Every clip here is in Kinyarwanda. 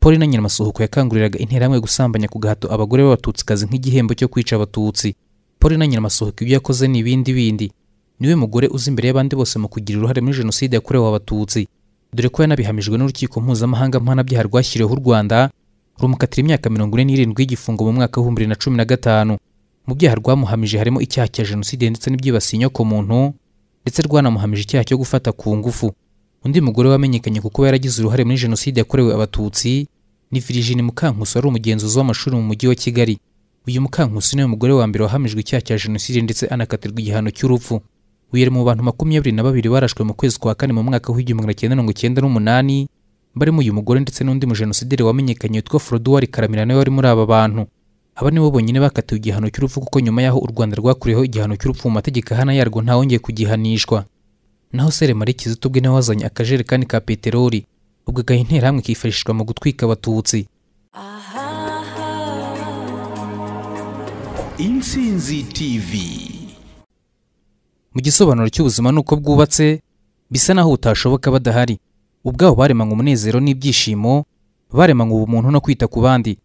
Paulina Nyamasuhuko yakanguriraga interahamwe gusambanya ku gahato abagore b'abatutsikazi nk'igihembo cyo kwica abatutsi Paulina Nyamasuhuko ibyo yakoze ni ibindi bindi niwe mugore uzi imbere y'abandi bose mu kugira uruhare muri jenoside yakorewe abatutsi dore ko yanabihamijwe n'urukiko mpuzamahanga mpanabyaha rwashyiriweho u Rwanda rumukatira imyaka mirongo ine n'irindwi y'igifungo mu mwaka w'ibihumbi bibiri na cumi na gatanu mu byaha rwamuhamije harimo icyaha cya jenoside ndetse n'ibyibasiye inyoko muntu ndetse rwanamuhamije icyaha cyo gufata ku ngufu undi mugore wamenyekanye kuko yaragize uruhare muri jenoside yakorewe abatutsi ni Virginie Mukankusi wari umugenzuzi w'amashuri mu mujyi wa Kigali uyu Mukankusi niwe mugore wa mbere wahamijwe icyaha cya jenoside ndetse anakatirwa igihano cy'urupfu uyu mu bantu makumyabiri na babiri barashwe mu kwezi kwa kane mu mwaka w'igihumbi magana cyenda mirongo icyenda n'umunani barimo uyu mugore ndetse n'undi mujenosideri wamenyekanye witwa Froduwari Karamira nawe wari muri aba bantu aba nibo bonyine bakatiwe igihano cy'urupfu kuko nyuma y'aho u Rwanda rwakuriyeho igihano cy'urupfu mu mategeko ahana yarwo ntawongeye kugihanishwa naho sere marie kizito ubwe nawe wazanye akajerekani ka peteroli ubwo igaha kifashishwa mu gutwika abatutsi intsinzi tv mu gisobanuro cy'ubuzima n'uko bwubatse bisa naho butashoboka badahari ubwabo baremanywe umunezero n'ibyishimo baremanywe ubumuntu no kwita ku bandi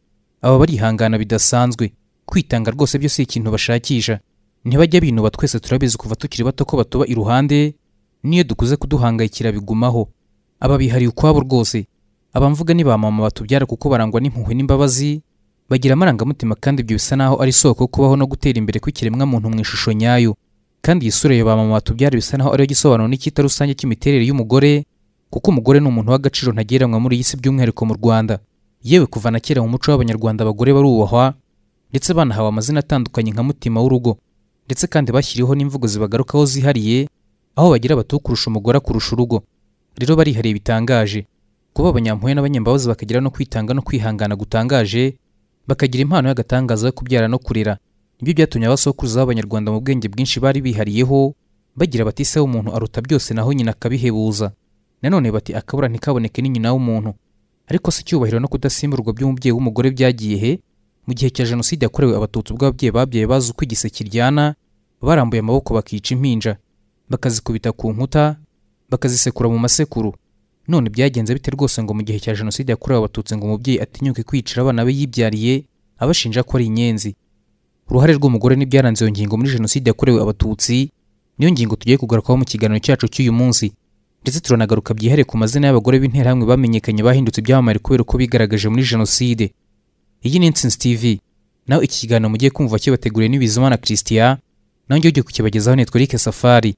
aba barihangana bidasanzwe kwitanga rwose byo si ikintu bashakisha ntibajya binuba twese turabizi kuva tukiri bato ko batuba iruhande n'iyo dukuze kuduhangayikira bigumaho aba bihariye ukwabo rwose abamvuga ni ba mama batubyara kuko barangwa n'impuhwe n'imbabazi bagira amarangamutima kandi ibyo bisa naho ari isoko yo kubaho no gutera imbere kw'ikiremwa muntu mu ishusho nyayo kandi iyi sura ya ba mama batubyara bisa naho ariyo gisobanuro n'icyita rusange cy'imiterere y'umugore kuko umugore ni umuntu w'agaciro ntagereranywa muri iyi si by'umwihariko mu Rwanda yewe kuva na kera mu muco w'abanyarwanda abagore barubahwa ndetse banahawe amazina atandukanye nka mutima w'urugo ndetse kandi bashyiriweho n'imvugo zibagarukaho zihariye aho bagira bato kurusha umugore akurusha urugo rero barihariye bitangaje kuba abanyampuye n'abanyambabazi bakagira no kwitanga no kwihangana gutangaje bakagira impano y'agatangaza yo kubyara no kurera nibyo byatumye abasokuruza b'abanyarwanda mu bwenge bwinshi bari bihariyeho bagira bati se w'umuntu aruta byose naho nyina akabihebuza nanone bati akabura ntikaboneke ni nyina w'umuntu ariko si icyubahiro no kudasimburwa by'umubyeyi w'umugore byagiye he mu gihe cya jenoside yakorewe abatutsi ubwo ababyeyi babyaye bazi uko igiseke kiryana barambuye amaboko bakica impinja bakazikubita ku nkuta bakazisekura mu masekuru none byagenze bite rwose ngo mu gihe cya jenoside yakorewe abatutsi ngo umubyeyi atinyuke kwicira abana be yibyariye abashinja ko ari inyenzi uruhare rw'umugore n'ibyaranze iyo ngingo muri jenoside yakorewe abatutsi niyo ngingo tugiye kugarukaho mu kiganiro cyacu cy'uyu munsi ndetse turanagaruka byihariye ku mazina y'abagore b'interahamwe bamenyekanye bahindutse ibyamamare kubera ko bigaragaje muri jenoside iyi ni insinzi tv nawe iki kiganiro mugiye kumva kibateguriwe n'ibizimana christian nawe ngiye kukibagezaho nitwa Eric Safari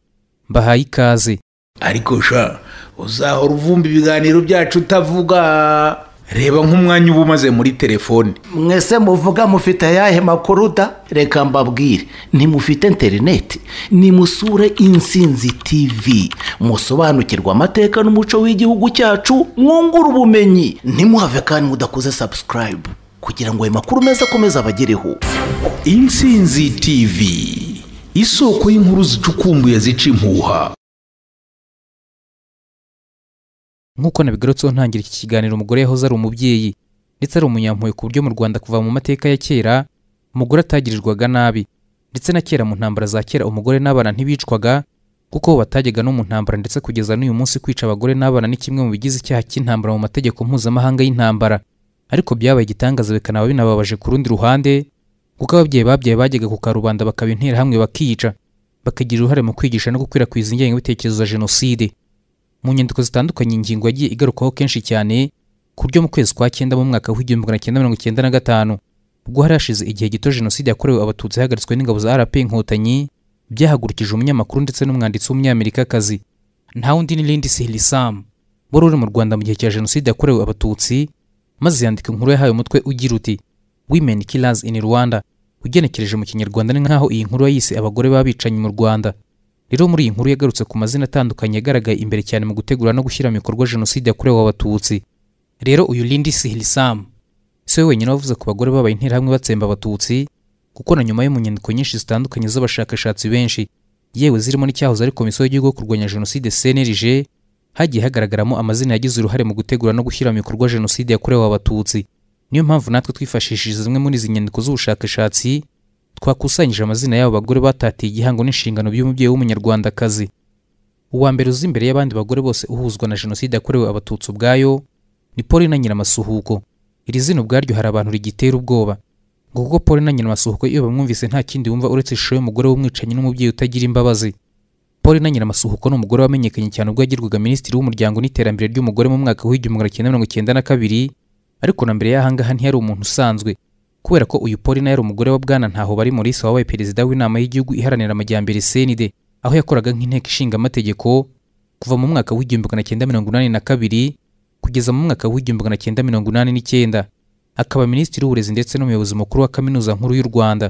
mbahaye ikaze ariko sha uzahora uvumba ibiganiro byacu utavuga reba nk'umwanya uba umaze muri telefone mwese muvuga mufite ayahe makuru da reka mbabwire ntimufite interineti nimusure insinzi tivi musobanukirwa amateka n'umuco w'igihugu cyacu mwungura ubumenyi ntimuhave kandi mudakoze sabusikarayibu kugira ngo ayo makuru meza akomeze abagereho insinzi tivi isoko y'inkuru zicukumbuye zica impuha nk'uko nabigarutseho ntangira iki kiganiro umugore yahoze ari umubyeyi ndetse ari umunyampuhwe ku buryo mu rwanda kuva mu mateka ya kera umugore atagirirwaga nabi ndetse na kera mu ntambara za kera umugore n'abana ntibicwaga kuko batajyaga no mu ntambara ndetse kugeza n'uyu munsi kwica abagore n'abana ni kimwe mu bigize icyaha cy'intambara mu mategeko mpuzamahanga y'intambara ariko byabaye igitangaza bikanaba binababaje ku rundi ruhande kuko ababyeyi babyaye bajyaga ku karubanda bakaba interahamwe bakica bakagira uruhare mu kwigisha no gukwirakwiza ingengabitekerezo za jenoside mu nyandiko zitandukanye ingingo yagiye igarukaho kenshi cyane ku buryo mu kwezi kwa cyenda mu mwaka w'igihumbi magana cyenda mirongo icyenda na gatanu ubwo hari hashize igihe gito jenoside yakorewe abatutsi yahagaritswe n'ingabo za rp inkotanyi byahagurukije umunyamakuru ndetse n'umwanditsi w'umunyamerikakazi ntawundi ni lindisi hilisamu wari uri mu rwanda mu gihe cya jenoside yakorewe abatutsi maze yandika inkuru yahaye umutwe ugira uti women killers in rwanda ugenekereje mu kinyarwanda ni nk'aho iyi nkuru yayise abagore babicanye mu rwanda rero muri iyi nkuru yagarutse ku mazina atandukanye yagaragaye imbere cyane mu gutegura no gushyira mu bikorwa jenoside yakorewe abatutsi rero uyu Lindy Sihlisam si we wenyine wavuze ku bagore babaye interahamwe batsemba abatutsi kuko na nyuma yo mu nyandiko nyinshi zitandukanye z'abashakashatsi benshi yewe zirimo n'icyahoze ari komisiyo y'igihugu yo kurwanya jenoside CNlg hagiye hagaragaramo amazina yagize uruhare mu gutegura no gushyira mu bikorwa jenoside yakorewe abatutsi niyo mpamvu natwe twifashishije zimwe muri izi nyandiko z'ubushakashatsi twakusanyije amazina y'abo bagore batatiye igihango n'inshingano by'umubyeyi w'umunyarwandakazi uwa mbere uzi imbere y'abandi bagore bose uhuzwa na jenoside yakorewe abatutsi ubwayo ni na Nyiramasuhuko iri zina ubwaryo hari abantu rigitera ubwoba ngo kuko Pauline Nyiramasuhuko iyo bamwumvise nta kindi wumva uretse ishusho y'umugore w'umwicanyi n'umubyeyi utagira imbabazi Pauline Nyiramasuhuko ni umugore wamenyekanye cyane ubwo yagirwaga minisitiri w'umuryango n'iterambere ry'umugore mu mwaka w'igihumbi kimwe magana cyenda mirongo icyenda na kabiri ariko na mbere y'aha ntiyari umuntu usanzwe kubera ko uyu Paulina yari umugore wa bwana ntaho bari Maurice wabaye perezida w'inama y'igihugu iharanira amajyambere CND aho yakoraga nk'inteko ishinga amategeko kuva mu mwaka w'igihumbi magana cyenda mirongo inani na kabiri kugeza mu mwaka w'igihumbi magana cyenda mirongo inani n'icyenda akaba minisitiri w'uburezi ndetse n'umuyobozi mukuru wa kaminuza nkuru y'u Rwanda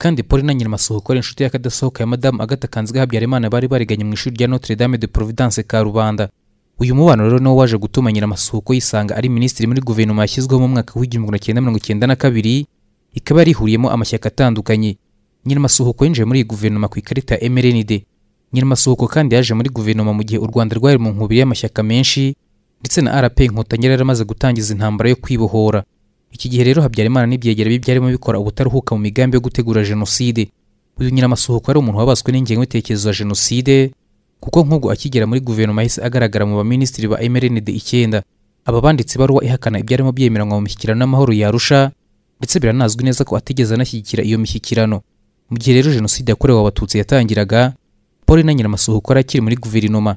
kandi Paul na Nyiramasohoka ari inshuti y'akadasohoka ya Madamu Agatha Habyarimana bari bariganye mu ishuri rya Notre Dame de Providence ka rubanda. uyu mubano rero niwo waje gutuma nyir'amasuhuko yisanga ari minisitiri muri guverinoma yashyizweho mu mwaka w'igihumbi magana cyenda mirongo icyenda na kabiri ikaba yarihuriyemo amashyaka atandukanye nyir'amasuhuko yinjiye muri iyi guverinoma ku ikarita ya mrnd nyir'amasuhuko kandi yaje muri guverinoma mu gihe u rwanda rwari mu nkubiri y'amashyaka menshi ndetse na rp inkotanyi yari amaze gutangiza intambara yo kwibohora iki gihe rero habyarimana n'ibyegera bye byarimo bikora ubutaruhuka mu migambi yo gutegura jenoside uyu nyir'amasuhuko ari umuntu wabaswe n'ingengabitekerezo ya jenoside kuko nk'ubu akigera muri guverinoma yahise agaragara mu baminisitiri ba mrnd icyenda aba banditse ibaruwa ihakana ibyo arimo byemeranywa mu mishyikirano n’amahoro yarusha ndetse biranazwi neza ko atigeze anashyigikira iyo mishyikirano mu gihe rero jenoside yakorewe abatutsi yatangiraga paul na nyiramasuhuko yari akiri muri guverinoma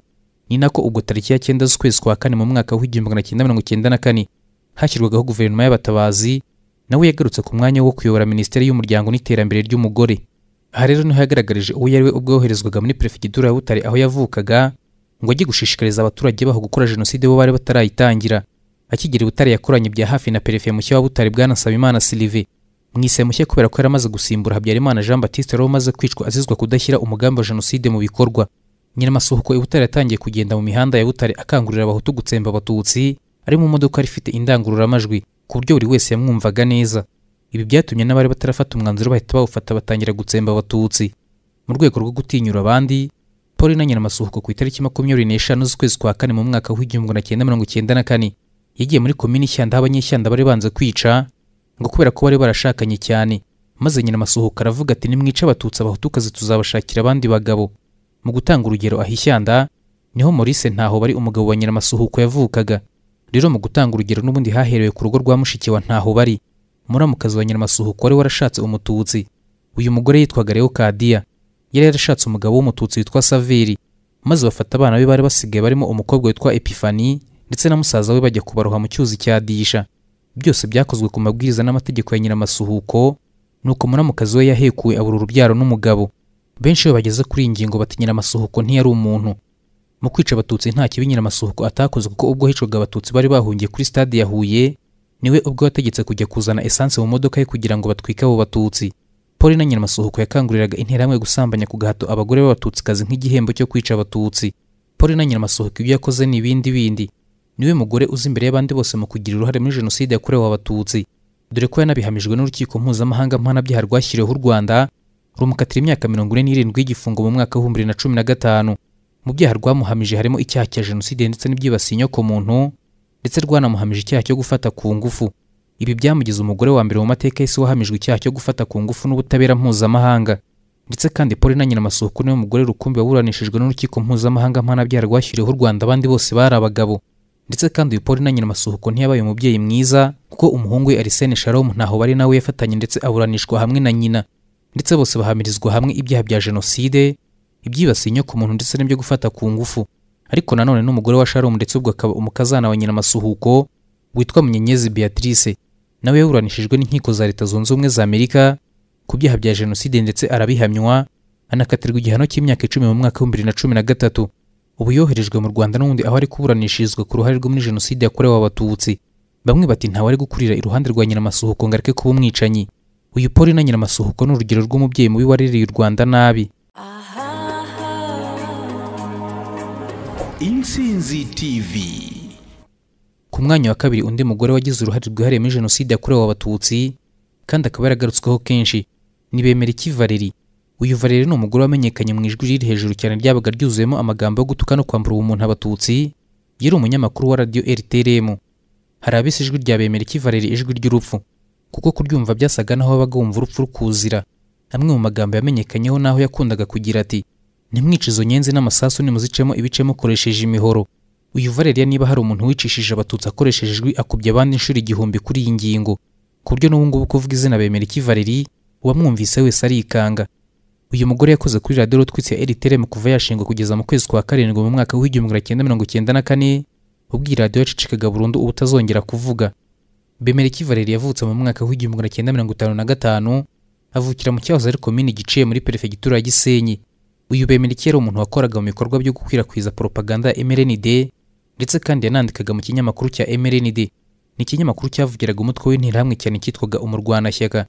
ni nako ubwo tariki ya cyenda z'ukwezi kwa kane mu mwaka w'igihumbi magana cyenda mirongo icyenda na kane hashyirwagaho guverinoma y'abatabazi nawe yagarutse ku mwanya wo kuyobora minisiteri y'umuryango n'iterambere ry'umugore aha rero niho yagaragarije uwo yari we ubwo yoherezwaga muri perefegitura ya butare aho yavukaga ngo ajye gushishikariza abaturage baho gukora jenoside bo bari batarayitangira akigera butare yakoranye bya hafi na perefe mushya wa butare bwanasabimana silive mwise mushya kubera ko yari amaze gusimbura habyarimana jean batiste wari umaze kwicwa azizwa kudashyira umugambi wa jenoside mu bikorwa nyir'amasuhuko ibutare yatangiye kugenda mu mihanda ya butare akangurira abahutu gutsemba abatutsi ari mu modoka rifite indangururamajwi ku buryo buri wese yamwumvaga neza ibi byatumye n'abari batarafata umwanzuro bahita bawufata batangira gutsemba abatutsi mu rwego rwo gutinyura abandi paul inanye amasuhuko ku itariki makumyabiri n'eshanu z'ukwezi kwa kane mu mwaka w'igihumbi na cyenda mirongo cyenda na kane yagiye muri komini ishyanda aho abanyeshyanda bari banze kwica ngo kubera ko bari barashakanye cyane maze nyina amasuhuko aravuga ati nimwice abatutsi abahutukazi tuzabashakira abandi bagabo mu gutanga urugero aho ishyanda niho Maurice ntaho bari umugabo wa nyina amasuhuko yavukaga rero mu gutanga urugero n'ubundi haherewe ku rugo rwa mushiki wa ntaho bari Muramukazi wa nyamasuhuko wari warashatse umututsi uyu mugore yitwaga leokadiya yari yarashatse umugabo w'umututsi witwa Saveri, maze bafata abana be bari basigaye barimo umukobwa witwa epifani ndetse na musaza we bajya kubaruha mu cyuzi cya disha byose byakozwe ku mabwiriza n'amategeko ya nyiramasuhuko nuko muramukazi we yahekuwe abura urubyaro n'umugabo benshi iyo bageze kuri iyi ngingo bati nyiramasuhuko ntiyari umuntu mu kwica abatutsi nta kibi nyiramasuhuko atakoze kuko ubwo hicaga abatutsi bari bahungiye kuri stade ya huye niwe ubwo yategetse kujya kuzana esanse mu modoka ye kugira ngo batwike abo batutsi paul na nyir'amasuhuko yakanguriraga interahamwe gusambanya ku gahato abagore b'abatutsikazi nk'igihembo cyo kwica abatutsi paul na nyir'amasuhuko ibyo yakoze ni ibindi bindi niwe mugore uzi imbere y'abandi bose mu kugira uruhare muri jenoside yakorewe abatutsi dore ko yanabihamijwe n'urukiko mpuzamahanga mpanabyaha rwashyiriweho u rwanda rumukatira imyaka mirongo ine n'irindwi y'igifungo mu mwaka w'ibihumbi bibiri na cumi na gatanu mu byaha rwamuhamije harimo icyaha cya jenoside ndetse n'ibyibasiye inyoko muntu ndetse rwanamuhamije icyaha cyo gufata ku ngufu ibi byamugize umugore wa mbere mu mateka y'isi wahamijwe icyaha cyo gufata ku ngufu n'ubutabera mpuzamahanga ndetse kandi paul na nyina masoko niwe mugore rukumbi waburanishijwe n'urukiko mpuzamahanga mpanabyaha rwashyiriweho u rwanda abandi bose bari abagabo ndetse kandi uyu paul na nyina masuhuko ntiyabaye umubyeyi mwiza kuko umuhungu we arisene sharomu ntaho bari nawe yafatanye ndetse aburanishwa hamwe na nyina ndetse bose bahamirizwa hamwe ibyaha bya jenoside ibyibasiye inyokomuntu ndetse n'ibyo gufata ku ngufu ariko nanone n'umugore wa sharomu ndetse ubwo akaba umukazana wa nyir'amasuhuko witwa munyenyezi beatrice nawe yaburanishijwe n'inkiko za leta zunze ubumwe za amerika ku byaha bya jenoside ndetse arabihamywa anakatirwa igihano cy'imyaka icumi mu mwaka w'ibihumbi bibiri na cumi na gatatu ubu yoherejwe mu rwanda n'ubundi aho ari kuburanishirizwa ku ruhare rwe muri jenoside yakorewe abatutsi bamwe bati ntawe ari gukurira iruhande rwa nyir'amasuhuko ngo areke kuba umwicanyi uyu poli na nyir'amasuhuko ni urugero rw'umubyeyi mubi warereye u rwanda nabi intsinzi tv ku mwanya wa kabiri undi mugore wagize uruhare rwihariye muri jenoside yakorewe abatutsi kandi akaba yaragarutsweho kenshi ntibemera ikivareri uyu vareri ni umugore wamenyekanye mu ijwi riri hejuru cyane ryabaga ryuzuyemo amagambo yo gutuka no kwambura ubumuntu abatutsi yari umunyamakuru wa radiyo rtrm hari abise ijwi rya bemera ikivareri ijwi ry'urupfu kuko kuryumva byasaga naho bagumva bumva urupfu rukuzira amwe mu magambo yamenyekanyeho naho yakundaga kugira ati ntimwice izo nyenzi n'amasasu nimuzicemo ibice mukoresheje imihoro uyu Valeria niba hari umuntu wicishije abatutsi akoresheje ijwi akubye abandi inshuro igihumbi kuri iyi ngingo ku buryo n'ubu kuvuga izina bemera iki vareria uwamwumvise wese arikanga uyu mugore yakoze kuri radiyo rutwitsi ya eritiremu kuva yashingwa kugeza mu kwezi kwa karindwi mu mwaka w'igihumbi magana cyenda mirongo cyenda na kane ubwira iyi radiyo yacicikaga burundu ubutazongera kuvuga. kuvuga bemeriki valeri yavutse mu mwaka w'igihumbi magana cyenda mirongo itanu na gatanu avukira mu cyahoze ari komini giciye muri perefegitura ya gisenyi uyu bemerike yari umuntu wakoraga mu bikorwa byo gukwirakwiza poropaganda ya mrnd ndetse kandi yanandikaga mu kinyamakuru cya mrnd ni ikinyamakuru cyavugiraga umutwe w'interahamwe cyane cyitwaga umurwanashyaka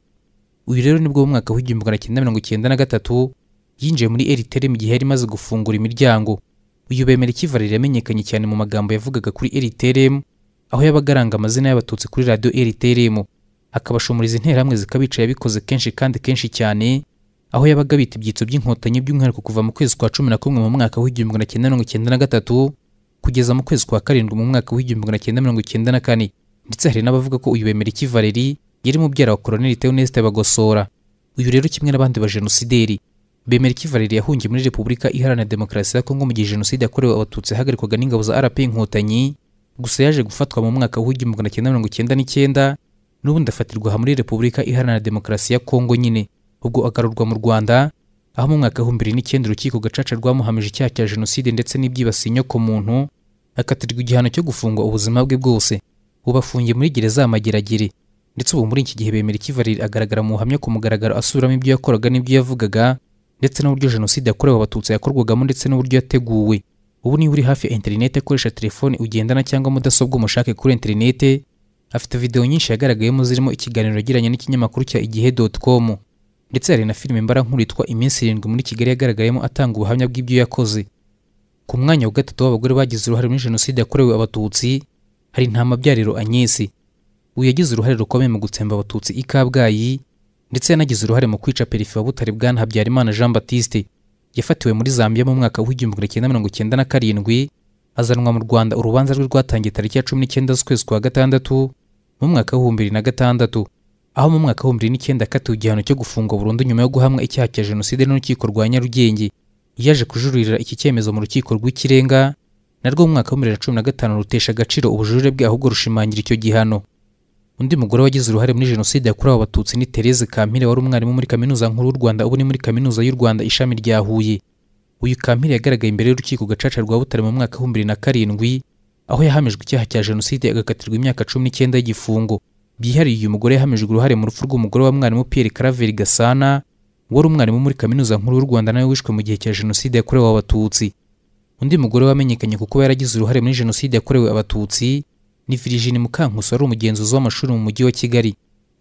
uyu rero nibwo mu mwaka w'igihumbi magana cyenda mirongo icyenda na gatatu yinjiye muri eritere mu gihe yari imaze gufungura imiryango uyu bemera ikivariro yamenyekanye cyane mu magambo yavugaga kuri eriteremu aho yabaga amazina y'abatutsi kuri radiyo eriteremu akabashumuriza interahamwe zikabica yabikoze kenshi kandi kenshi cyane aho yabaga bita ibyitso by'inkotanyi by'umwihariko kuva mu kwezi kwa cumi na kumwe mu mwaka w'igihumbi magana cyenda mirongo icyenda na gatatu kugeza mu kwezi kwa karindwi mu mwaka w'igihumbi magana cyenda mirongo icyenda na kane ndetse hari n'abavuga ko uyu Bemeriki Valeri yari mubyara wa Colonel Theoneste Bagosora uyu rero kimwe n'abandi bajenosideri Bemeriki Valeri yahungiye muri Repubulika Iharanira Demokarasi ya Kongo mu gihe Jenoside yakorewe Abatutsi yahagarikwaga n'ingabo za RP Inkotanyi gusa yaje gufatwa mu mwaka w'igihumbi magana cyenda mirongo icyenda n'icyenda n'ubundi afatirwa aha muri Repubulika Iharanira Demokarasi ya Kongo nyine ubwo agarurwa mu rwanda aho mu mwaka w'ibihumbi bibiri n'icyenda urukiko gacaca rwamuhamije icyaha cya jenoside ndetse n'ibyibasiye inyokomuntu akatirwa igihano cyo gufungwa ubuzima bwe bwose ubu muri gereza amageragere ndetse ubu muri iki gihe bemera ikivariri agaragara mu buhamya ku mugaragaro asubiramo ibyo yakoraga n'ibyo yavugaga ndetse n'uburyo jenoside yakorewe abatutsi yakorwagamo ndetse n'uburyo yateguwe ubu niba uri hafi ya interineti akoresha telefone ugendana cyangwa mudasobwa umushake kuri interineti afite videwo nyinshi yagaragayemo zirimo ikiganiro agiranye n'ikinyamakuru cya igihe dotu komu ndetse hari na filime mbarankuru yitwa iminsi irindwi muri kigali yagaragayemo atanga ubuhamya bw'ibyo yakoze ku mwanya wa gatatu w'abagore bagize uruhare muri jenoside yakorewe abatutsi hari ntamabyariro anyesi uyu yagize uruhare rukomeye mu gutsemba abatutsi i kabgayi ndetse yanagize uruhare mu kwica Perifi wa butare bwana habyarimana jean batiste yafatiwe muri zambia mu mwaka w'igihumbi kimwe cyenda mirongo icyenda na karindwi azanwa mu rwanda urubanza rwe rwatangiye tariki ya cumi n'icyenda z'ukwezi kwa gatandatu mu mwaka w'ibihumbi bibiri na gatandatu aho mu mwaka w'ibihumbi bibiri n'icyenda akatiwe igihano cyo gufungwa burundu nyuma yo guhamwa icyaha cya jenoside n'urukiko rwa nyarugenge yaje kujuririra iki cyemezo mu rukiko rw'ikirenga narwo mu mwaka w'ibihumbi bibiri na cumi na gatanu rutesha agaciro ubujurire bwe ahubwo rushimangira icyo gihano undi mugore wagize uruhare muri jenoside yakorewe abatutsi ni Therese kampire wari umwarimu muri kaminuza nkuru y'u rwanda ubu ni muri kaminuza y'u rwanda ishami rya huye uyu kampire yagaragaye imbere y'urukiko gacaca rwa butare mu mwaka w'ibihumbi bibiri na karindwi aho yahamijwe icyaha cya jenoside agakatirwa imyaka cumi n'icyenda y'igifungo byihariye uyu mugore yahamijwe uruhare mu rupfu rw'umugore wa mwarimu Pierre Claver Gasana wari umwarimu muri kaminuza nkuru y'u Rwanda nawe wishwe mu gihe cya jenoside yakorewe abatutsi undi mugore wamenyekanye kuko yaragize uruhare muri jenoside yakorewe abatutsi ni Virginie Mukankusi wari umugenzuzi w'amashuri mu mujyi wa Kigali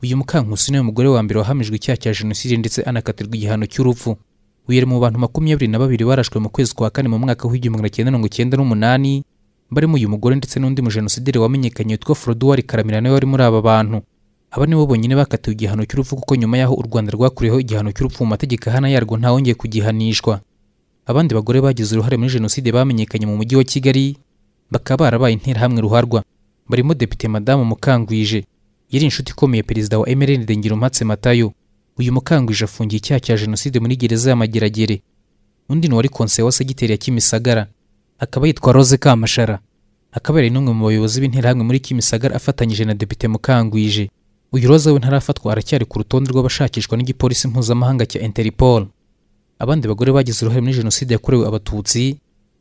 uyu Mukankusi niwe mugore wa mbere wahamijwe icyaha cya jenoside ndetse anakatirwa igihano cy'urupfu uyu ari mu bantu makumyabiri na babiri barashwe mu kwezi kwa kane mu mwaka w'igihumbi kimwe magana cyenda mirongo cyenda n'umunani barimo uyu mugore ndetse n'undi mujenosideri wamenyekanye witwa Froduwari Karamira nawe wari muri aba bantu aba nibo bonyine bakatiwe igihano cy'urupfu kuko nyuma y'aho u Rwanda rwakuriyeho igihano cy'urupfu mu mategeko ahana yarwo ntawongeye kugihanishwa abandi bagore bagize uruhare muri jenoside bamenyekanye mu mujyi wa Kigali bakaba barabaye interahamwe ruharwa barimo Depite Madamu Mukangwije yari inshuti ikomeye perezida wa MRN Dengiro Mpatse Matayo uyu Mukangwije afungiye icyaha cya jenoside muri gereza ya Mageragere undi ni wari konseye wa segiteri ya Kimisagara akaba yitwa Rose Kamashara akaba yari n'umwe mu bayobozi b'interahamwe muri Kimisagara afatanyije na Depite Mukangwije uyu Rose we ntarafatwa aracyari ku rutonde rw'abashakishwa n'igipolisi mpuzamahanga cya Interpol abandi bagore bagize uruhare muri jenoside yakorewe abatutsi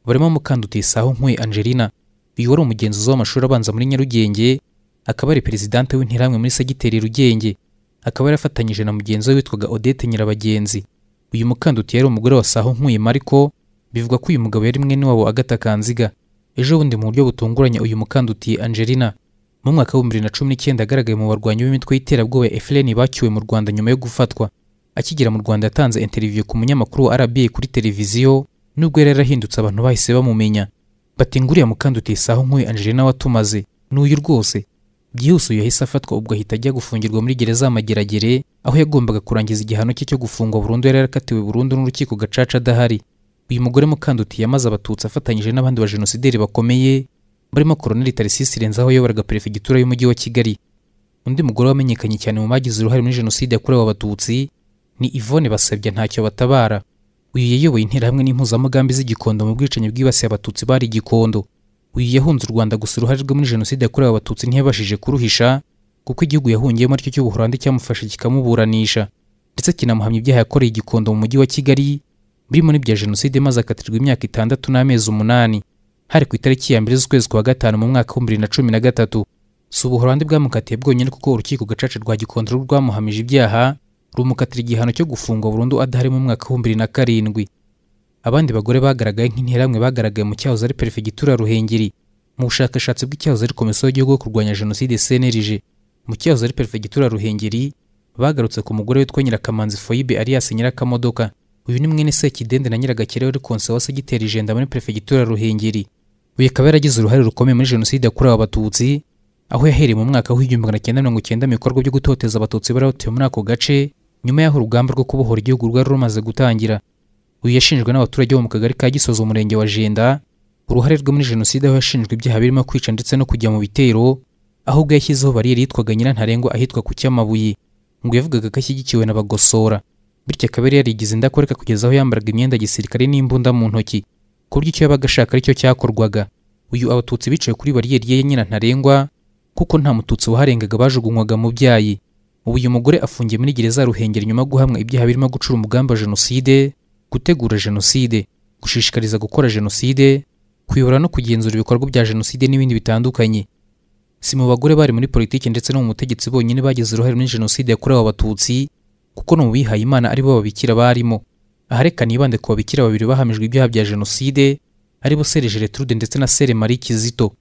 barimo Mukandutiye Saho Angelina uyu wari umugenzuzi w'amashuri abanza muri Nyarugenge akaba ari perezidante w'interahamwe muri segiteri Rugenge akaba yarafatanyije na mugenzi we witwaga Odette Nyirabagenzi uyu Mukandutiye yari umugore wa Saho Nkwe Mariko bivugwa ko uyu mugabo yari mwene wabo Agatha Kanziga ejo bundi mu buryo butunguranye uyu mukandutiye Angelina mu mwaka w'ibihumbi bibiri na cumi n'icyenda agaragaye mu barwanyi b'imitwe y'iterabwoba ya FLN mu Rwanda nyuma yo gufatwa akigera mu Rwanda yatanze interview ku munyamakuru wa RBA kuri televiziyo nubwo yari yarahindutse abantu bahise bamumenya bati nguriya mukandutiye isaho nk'uyu Angelina watumaze n'uyu rwose byihuse uyu yahise afatwa ubwo ahita ajya gufungirwa muri gereza y'amageragere aho yagombaga kurangiza igihano cye cyo gufungwa burundu yari yarakatiwe burundu n'urukiko gacaca adahari uyu mugore mukandutiye yamaze abatutsi afatanyije n'abandi ba Jenosideri bakomeye barimo koroneli tarisisi renzaho wayoboraga perefegitura y'umujyi wa kigali undi mugore wamenyekanye cyane mu bagize uruhare muri jenoside yakorewe abatutsi ni Yvonne basabye ntacyo batabara uyu yayoboye interahamwe n'impuzamugambi z'igikondo mu bwicanyi bwibasiye abatutsi bari igikondo uyu yahunze u rwanda gusa uruhare rwe muri jenoside yakorewe abatutsi ntiyabashije kuruhisha kuko igihugu yahungiyemo aricyo cy'ubuholandi cyamufashe kikamuburanisha ndetse kinamuhamya ibyaha yakoreye igikondo mu mujyi wa kigali birimo n'ibya jenoside maze akatirwa imyaka itandatu n'amezi umunani hari ku itariki ya mbere z'ukwezi kwa gatanu mu mwaka w'ibihumbi bibiri na cumi na gatatu si ubuholandi bwamukatiye bwonyine kuko urukiko gacaca rwa gikondoro rwamuhamije ibyaha rumukatira igihano cyo gufungwa burundu adahari mu mwaka w'ibihumbi bibiri na karindwi abandi bagore bagaragaye nk'interamwe bagaragaye mu cyahoze ari perefegitura ruhengeri mu bushakashatsi bw'icyahoze ari komisiyo y'igihugu yo kurwanya jenoside cnrg mu cyahoze ari perefegitura ruhengeri bagarutse ku mugore witwa nyirakamanzi foyibe alias nyirakamodoka uyu ni mwene sekidende na nyiragakire wari konsa wa segiteri jenda muri perefegitura ruhengeri uyu akaba yaragize uruhare rukomeye muri jenoside yakorewe abatutsi aho yahereye mu mwaka w'igihumbi magana cyenda mirongo icyenda mu bikorwa byo gutoteza abatutsi bari batuye muri ako gace nyuma y'aho urugamba rwo kubohora igihugu rwari rumaze gutangira uyu yashinjwe n'abaturage bo mu kagari ka Gisoza umurenge wa jenda uruhare rwe muri jenoside aho yashinjwe ibyaha birimo kwica ndetse no kujya mu bitero aho yashyizeho bariyeri yitwaga nyirantarengwa ahitwa ku cyamabuye ngo yavugaga ko ashyigikiwe n'abagosora bityo akaba yari yarigize indakoreka kugeza aho yambaraga imyenda gisirikare n'imbunda mu ntoki ku buryo icyo yabaga ashaka aricyo cyakorwaga uyu abatutsi bicaye kuri bariyeri ye nyina ntarengwa kuko nta mututsi waharengaga bajugunywaga mu byayi ubu uyu mugore afungiye muri gereza ruhengeri nyuma guhamwa ibyaha birimo gucura umugamba jenoside gutegura jenoside gushishikariza gukora jenoside kuyobora no kugenzura ibikorwa bya jenoside n'ibindi bitandukanye si mu bagore bari muri politiki ndetse no mu butegetsi bonyine bagize uruhare muri jenoside yakorewe abatutsi kuko ni uwihaye imana aribo babikira barimo aha nibande ku babikira babiri bahamijwe ibyaha bya jenoside aribo sere gereturude ndetse na sere marie kizito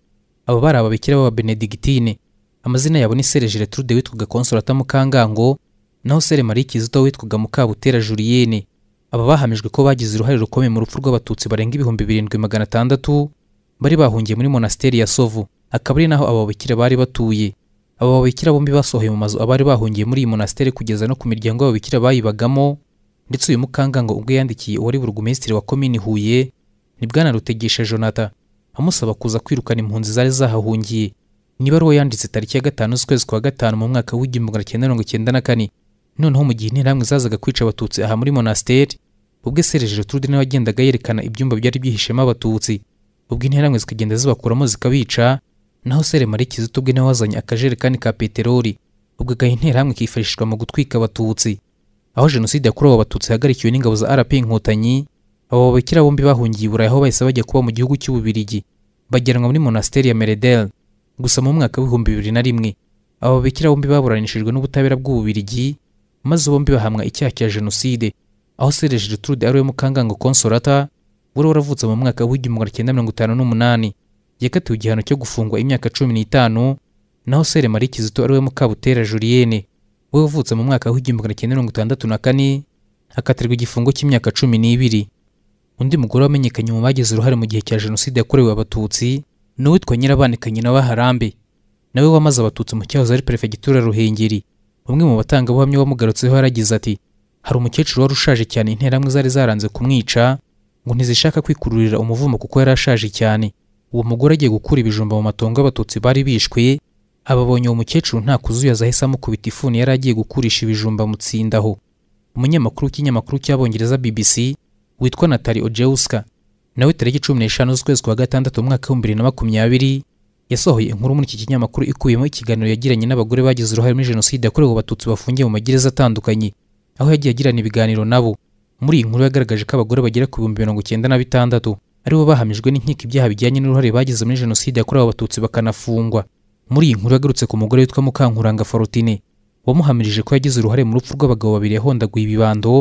abo bari ababikira b'ababenedigitine amazina yabo ni sere gereturude witwaga konsolata mukangango naho sere marie kizito witwaga mukabutera juriyene aba bahamijwe ko bagize uruhare rukomeye mu rupfu rw'abatutsi barenga ibihumbi birindwi magana atandatu bari bahungiye muri monasiteri ya sovu akaba ari naho abo babikira bari batuye aba babikira bombi basohoye mu mazu abari bahungiye muri iyi monasiteri kugeza no ku miryango y'ababikira bayibagamo ndetse uyu mukangango ubwo yandikiye uwari burugumesitiri wa komini huye ni bwana rutegesha jonata amusaba kuza kwirukana impunzi zari zahahungiye Niba nibaruwa yanditse tariki ya gatanu z'ukwezi kwa gatanu mu mwaka w'igihumbi magana cyenda mirongo icyenda na kane noneho mu gihe interahamwe zazaga kwica abatutsi aha muri monasiteri ubwo serejero turude nawe wagendaga yerekana ibyumba byari byihishemo abatutsi ubwo interahamwe zikagenda zibakuramo zikabica naho Selemari Kizito ubwe nawe wazanye akajerekani ka peteroli ubwo gahe kifashishwa mu gutwika abatutsi aho jenoside yakorewe abatutsi ihagarikiwe n'ingabo za RP Inkotanyi abo babikira bombi bahungiye i Burayi aho bahise bajya kuba mu gihugu cy'Ububiligi bajyanwa muri monasteri ya Meredel gusa mu mwaka w'ibihumbi bibiri na rimwe abo babikira bombi baburanishijwe n'ubutabera bw'Ububiligi maze bombi bahamwa icyaha cya jenoside aho Serge Gertrude ariwe Mukangango Consolata wari waravutse mu mwaka w'igihumbi magana cyenda mirongo itanu n'umunani yakatiwe igihano cyo gufungwa imyaka cumi n'itanu naho sere marie kizito ari we mukabutera julienne we wavutse mu mwaka w'igihumbi magana cyenda mirongo itandatu na kane akatirwa igifungo cy'imyaka cumi n'ibiri undi mugore wamenyekanye mu bagize uruhare mu gihe cya jenoside yakorewe abatutsi ni uwitwa nyirabanikanye na baharambe nawe wamaze abatutsi mu cyahoze ari perefegitura ruhengeri umwe mu batangabuhamya wamugarutseho yaragize ati hari umukecuru wari ushaje cyane interamwe zari zaranze kumwica ngo ntizishaka kwikururira umuvumo kuko yari ashaje cyane uwo mugore agiye gukura ibijumba mu matongo abatutsi bari bishwe ababonye uwo mukecuru nta kuzuya ahise amukubita ifuni yari agiye gukurisha ibijumba mutsindaho umunyamakuru w'ikinyamakuru cy'abongereza bbc witwa natali ojewuska nawe tariki cumi n'eshanu z'ukwezi kwa gatandatu umwaka w'ibihumbi bibiri na makumyabiri yasohoye inkuru muri iki kinyamakuru ikubiyemo ikiganiro yagiranye n'abagore bagize uruhare muri jenoside yakorewe abatutsi bafungiye mu magereza atandukanye aho yagiye agirana ibiganiro nabo muri iyi nkuru yagaragaje ko abagore bagera ku bihumbi mirongo icyenda na bitandatu ari bo bahamijwe n'inkiko ibyaha bijyanye n'uruhare bagize muri jenoside yakorewe abatutsi bakanafungwa muri iyi nkuru yagarutse ku mugore witwa mukankuranga forotine wamuhamirije ko yagize uruhare mu rupfu rw'abagabo babiri yahondaguye ibibando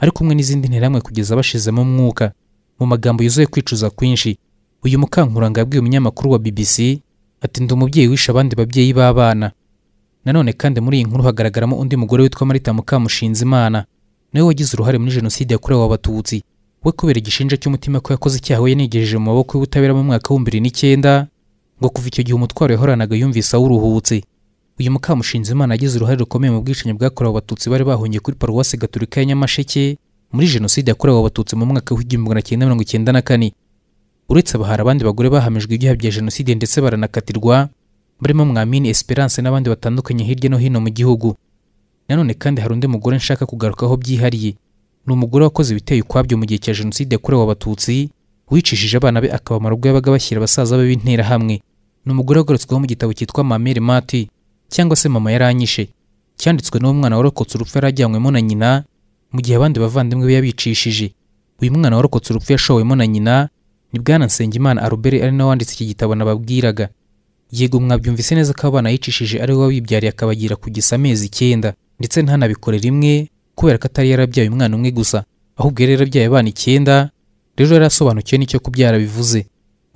ari kumwe n'izindi nterahamwe kugeza bashizemo umwuka mu magambo yuzuye kwicuza kwinshi uyu mukankuranga yabwiye umunyamakuru wa bbc ati ndi umubyeyi wishe abandi babyeyi b'abana nanone kandi muri iyi nkuru hagaragaramo undi mugore witwa marita mukamushinzimana nawe wagize uruhare muri jenoside yakorewe abatutsi we kubera igishinja cy'umutima ko yakoze icyaha we yanigejeje mu maboko y'ubutabera mu mwaka w'ibihumbi bibiri n'icyenda ngo kuva icyo gihe umutwaro yahoranaga yumvise awuruhutse uyu mukamushinzimana yagize uruhare rukomeye mu bwicanyi bwakorewe abatutsi bari bahungiye kuri paruwasi gaturika ya nyamasheke muri jenoside yakorewe abatutsi mu mwaka w'igihumbi magana cyenda mirongo icyenda na kane uretse abahari abandi bagore bahamijwe ibyaha bya jenoside ndetse baranakatirwa barimo mwamini esperance n'abandi batandukanye hirya no hino mu gihugu nanone kandi hari undi mugore nshaka kugarukaho byihariye ni umugore wakoze ibiteye ukwabyo mu gihe cya jenoside yakorewe abatutsi wicishije abana be akaba ubwo yabaga bashyira basaza be b'interahamwe ni umugore wagarutsweho mu gitabo cyitwa mamere mati cyangwa se mama yaranyishe cyanditswe n’umwana mwana warokotse urupfu yarajyanywemo na nyina mu gihe abandi bavandimwe be yabicishije uyu mwana warokotse urupfu yashowemo na nyina ni bwana nsengimana arobere ari nawe wanditse iki gitabo nababwiraga yego mwabyumvise neza ko abana yicishije ari we wabibyariye akabagira kugisa amezi icyenda ndetse ntanabikorere rimwe kubera ko atari yarabyaye umwana umwe gusa ahubwo yari yarabyaye abana icyenda rero yarasobanukiwe n'icyo kubyara bivuze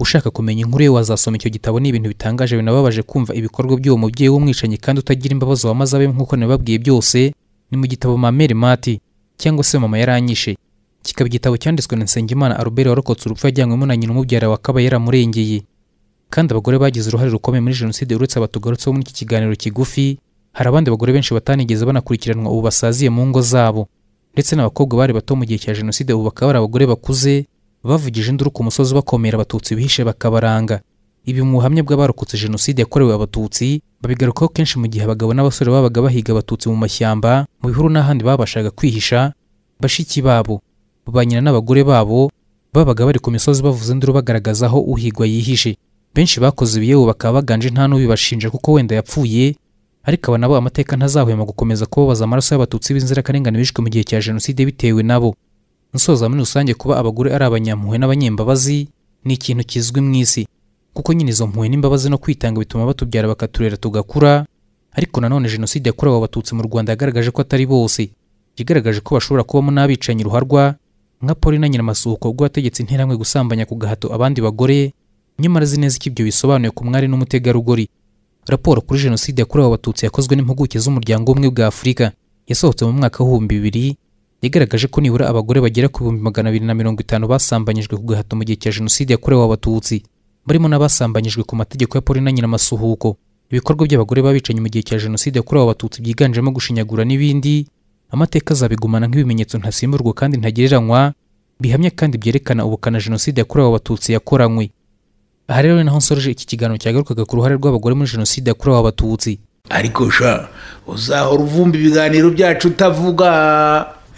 ushaka kumenya inkuru ye wazasoma icyo gitabo ni ibintu bitangaje binababaje kumva ibikorwa by'uwo mubyeyi w'umwicanyi kandi utagira imbabazi wamaze abe nk'uko nababwiye byose ni mu gitabo mamere mati cyangwa se mama yaranyishe kikaba igitabo cyanditswe na nsengimana albert warokotse urupfu yajyanywemo na nyina umubyara wa yaramurengeye kandi abagore bagize uruhare rukomeye muri jenoside uretse abatugarutseho muri iki kiganiro kigufi hari abandi bagore benshi batanigeze banakurikiranwa ubu basaziye mu ngo zabo ndetse n'abakobwa bari bato mu gihe cya jenoside ubu bakaba ari abagore bakuze bavugije induru ku musozi bakomera abatutsi bihishe bakabaranga ibi mu buhamya bw'abarokotse jenoside yakorewe abatutsi babigarukaho kenshi mu gihe abagabo n'abasore babaga bahiga abatutsi mu mashyamba mu bihuru n'ahandi babashaga kwihisha bashiki babo ba nyina n'abagore babo babaga bari ku misozi bavuze induru bagaragaza aho uhigwa yihishe benshi bakoze ibiyebu bakaba baganje nta n'ubibashinja kuko wenda yapfuye ariko aba nabo amateka ntazahwema gukomeza kubabaza amaraso y'abatutsi b'inzirakarengane bishwe mu gihe cya jenoside bitewe nabo nsoza muri rusange kuba abagore ari abanyampuhwe n'abanyembabazi ni ikintu kizwi mu isi kuko nyine izo mpuhwe n'imbabazi no kwitanga bituma batubyara bakaturera tugakura ariko nanone jenoside yakorewe abatutsi mu rwanda yagaragaje ko atari bose yagaragaje ko bashobora kubamo n'abicanyi ruharwa nka na nyir'amasuhuko ubwo wategetse interamwe gusambanya ku gahato abandi bagore nyamara azi neza icyo ibyo bisobanuye ku mwari n'umutegarugori raporo kuri jenoside yakorewe abatutsi yakozwe n'impuguke z'umuryango umwe bwa afurika yasohotse mu mwaka w'ibihumbi bibiri yagaragaje ko nibura abagore bagera ku bihumbi magana abiri na mirongo itanu basambanyijwe ku gahato mu gihe cya jenoside yakorewe abatutsi barimo n'abasambanyijwe ku mategeko ya polina nyiramasuhuko ibikorwa by'abagore babicanye mu gihe cya jenoside yakorewe abatutsi byiganjemo gushinyagura n'ibindi amateka azabigumana nk'ibimenyetso ntasimburwa kandi ntagereranywa bihamya kandi byerekana ubukana jenoside yakorewe abatutsi yakoranywe aha rero ni naho nsoreje iki kiganiro cyagarukaga ku ruhare rw'abagore muri jenoside yakorewe abatutsi ariko sha uzahora uvumba ibiganiro byacu utavuga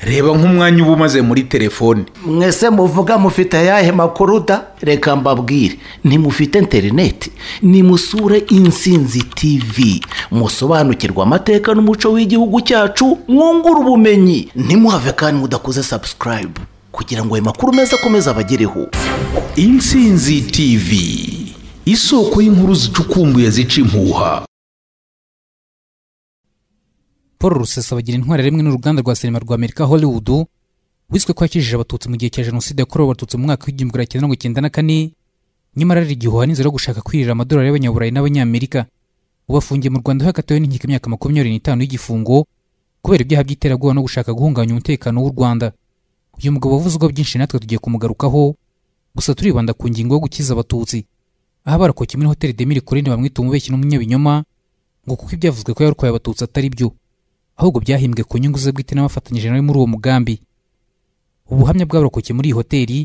reba nk'umwanya uba umaze muri telefone mwese muvuga mufite ayahe makuru da reka mbabwire ntimufite interineti nimusure insinzi tivi musobanukirwa amateka n'umuco w'igihugu cyacu mwungura ubumenyi ntimuhave kandi mudakuze sabusikarayibu kugira ngo ayo makuru meza akomeze abagereho insinzi tv isoko y'inkuru zicukumbuye zica impuha paul rusesa bagira intwara rimwe n'uruganda rwa sinema rwa amerika hollywood wiswe ko yakijije abatutsi mu gihe cya jenoside yakorewe abatutsi mu mwaka w'igihumbi magana cyenda mirongo icyenda na kane nyamara ari igihuha n'inzira yo gushaka kwirira amadolari y'abanyaburayi n'abanyamerika ubu mu rwanda aho yakatiwe n'inkiko imyaka makumyabiri n'itanu y'igifungo kubera ibyaha by'iterabwoba no gushaka guhungabanya umutekano w'u rwanda uyu mugabo wavuze byinshi natwe tugiye kumugarukaho gusa turibanda ku ngingo yo gukiza abatutsi aha barakoke muri hoteli demiri korene bamwita umubeshyi n'umunyabinyoma ngo kuko ibyavuzwe ko yarwaye abatutsi atari byo ahubwo byahimbwe ku nyungu ze bwite n'abafatanyije nawe muri uwo mugambi ubuhamya bw'abarokoke muri iyi hoteli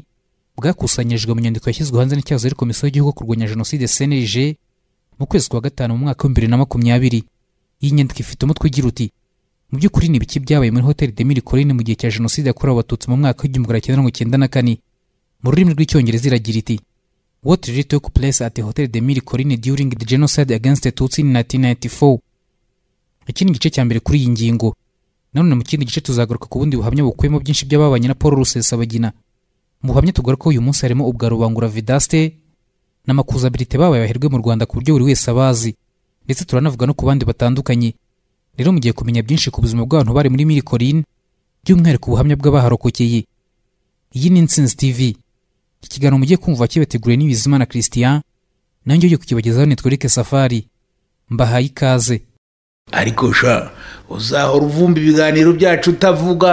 bwakusanyijwe mu nyandiko yashyizwe hanze n'icyahoze ari komisiyo y'igihugu kurwanya jenoside cnlg mu kwezi kwa gatanu mu mwaka w'ibihumbi bibiri na makumyabiri iyi nyandiko ifite umutwe ugira uti mu by'ukuri ni biki byabaye muri hoteli de mille mu gihe cya jenoside yakorewe abatutsi mu mwaka w'igihumbi magana cyenda mirongo icyenda na kane mu rurimi rw'icyongereza iragira iti what really took place at hotel de mille during the genocide against the tutsi in 1994 iki ni igice cya mbere kuri iyi ngingo none mu kindi gice tuzagaruka ku bundi buhamya bukubiyemo byinshi by'ababanye na paul rusesabagina mu buhamya tugaruka uyu munsi harimo ubwa rubangura vidaste n'amakuzabilite babaye baherwe mu rwanda ku buryo buri wese abazi ndetse turanavuga no ku bandi batandukanye rero mugiye kumenya byinshi ku buzima bw'abantu bari muri mirikorine by'umwihariko ubuhamya bw'abaharokokeye iyi ni insinzi tv iki kiganiro mugiye kumva kibateguriwe n'ibizima na christian nanjye ugiye kukibagezaho nitwereke safari mbahaye ikaze ariko sha uzahora uvumba ibiganiro byacu utavuga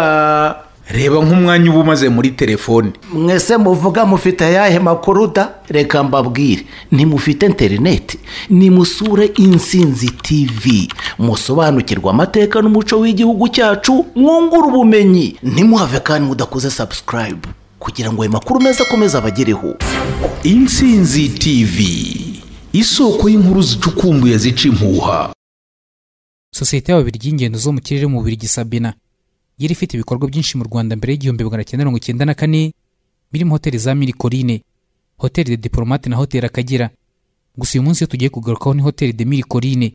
reba nk'umwanya uba umaze muri telefone mwese muvuga mufite ayahe makuru da reka mbabwire ntimufite interineti nimusure insinzi tivi musobanukirwa amateka n'umuco w'igihugu cyacu mwungure ubumenyi ntimuhave kandi mudakoze sabusikarayibu kugira ngo ayo makuru meza akomeze abagereho insinzi tivi isoko y'inkuru zicukumbuye zica impuha sosiyete y'ababiri y'ingendo zo mu kirere mu buri gisabina yari ifite ibikorwa byinshi mu rwanda mbere y'igihumbi magana cyenda mirongo icyenda na kane birimo hoteli za mirikorine hoteli de diporomate na hoteli akagera gusa uyu munsi iyo tugiye kugarukaho ni hoteli de mirikorine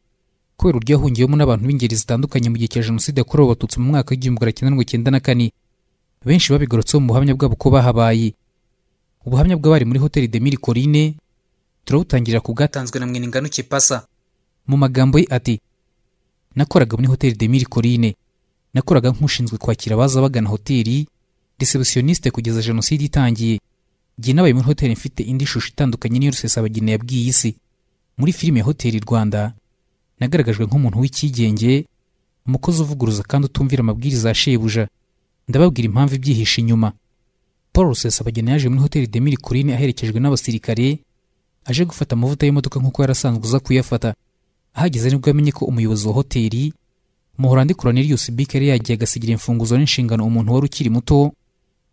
kubera uburyo yahungiyemo n'abantu b'ingeri zitandukanye mu gihe cya jenoside yakorewe abatutsi mu mwaka w'igihumbi magana cyenda mirongo icyenda na kane benshi babigarutseho mu buhamya bwabo ko bahabaye ubuhamya bw'abari muri hoteli de mirikorine turabutangirira ku bwatanzwe na mweninganuke pasa mu magambo ye ati nakoraga muri hoteli de mirikorine nakoraga nk'ushinzwe kwakira abaza bagana hoteli resebusiyonisite kugeza jenoside itangiye igihe nabaye muri hoteli mfite indi shusho itandukanye n'iyo rusesabagina yabwiye isi muri filime hoteli rwanda nagaragajwe nk'umuntu w’ikigenge umukozi uvuguruza kandi utumvira amabwiriza ya shebuja ndababwira impamvu ibyihishe inyuma paul rusesabagina yaje muri hoteli demiri kurine aherekejwe n'abasirikare aje gufata amavuta y'imodoka nk'uko yari asanzwe uza kuyafata ahageze nibwo yamenye ko umuyobozi wa hoteli muhorandi Cornelius Bick yari yagiye agasigira imfunguzo n'inshingano umuntu wari ukiri muto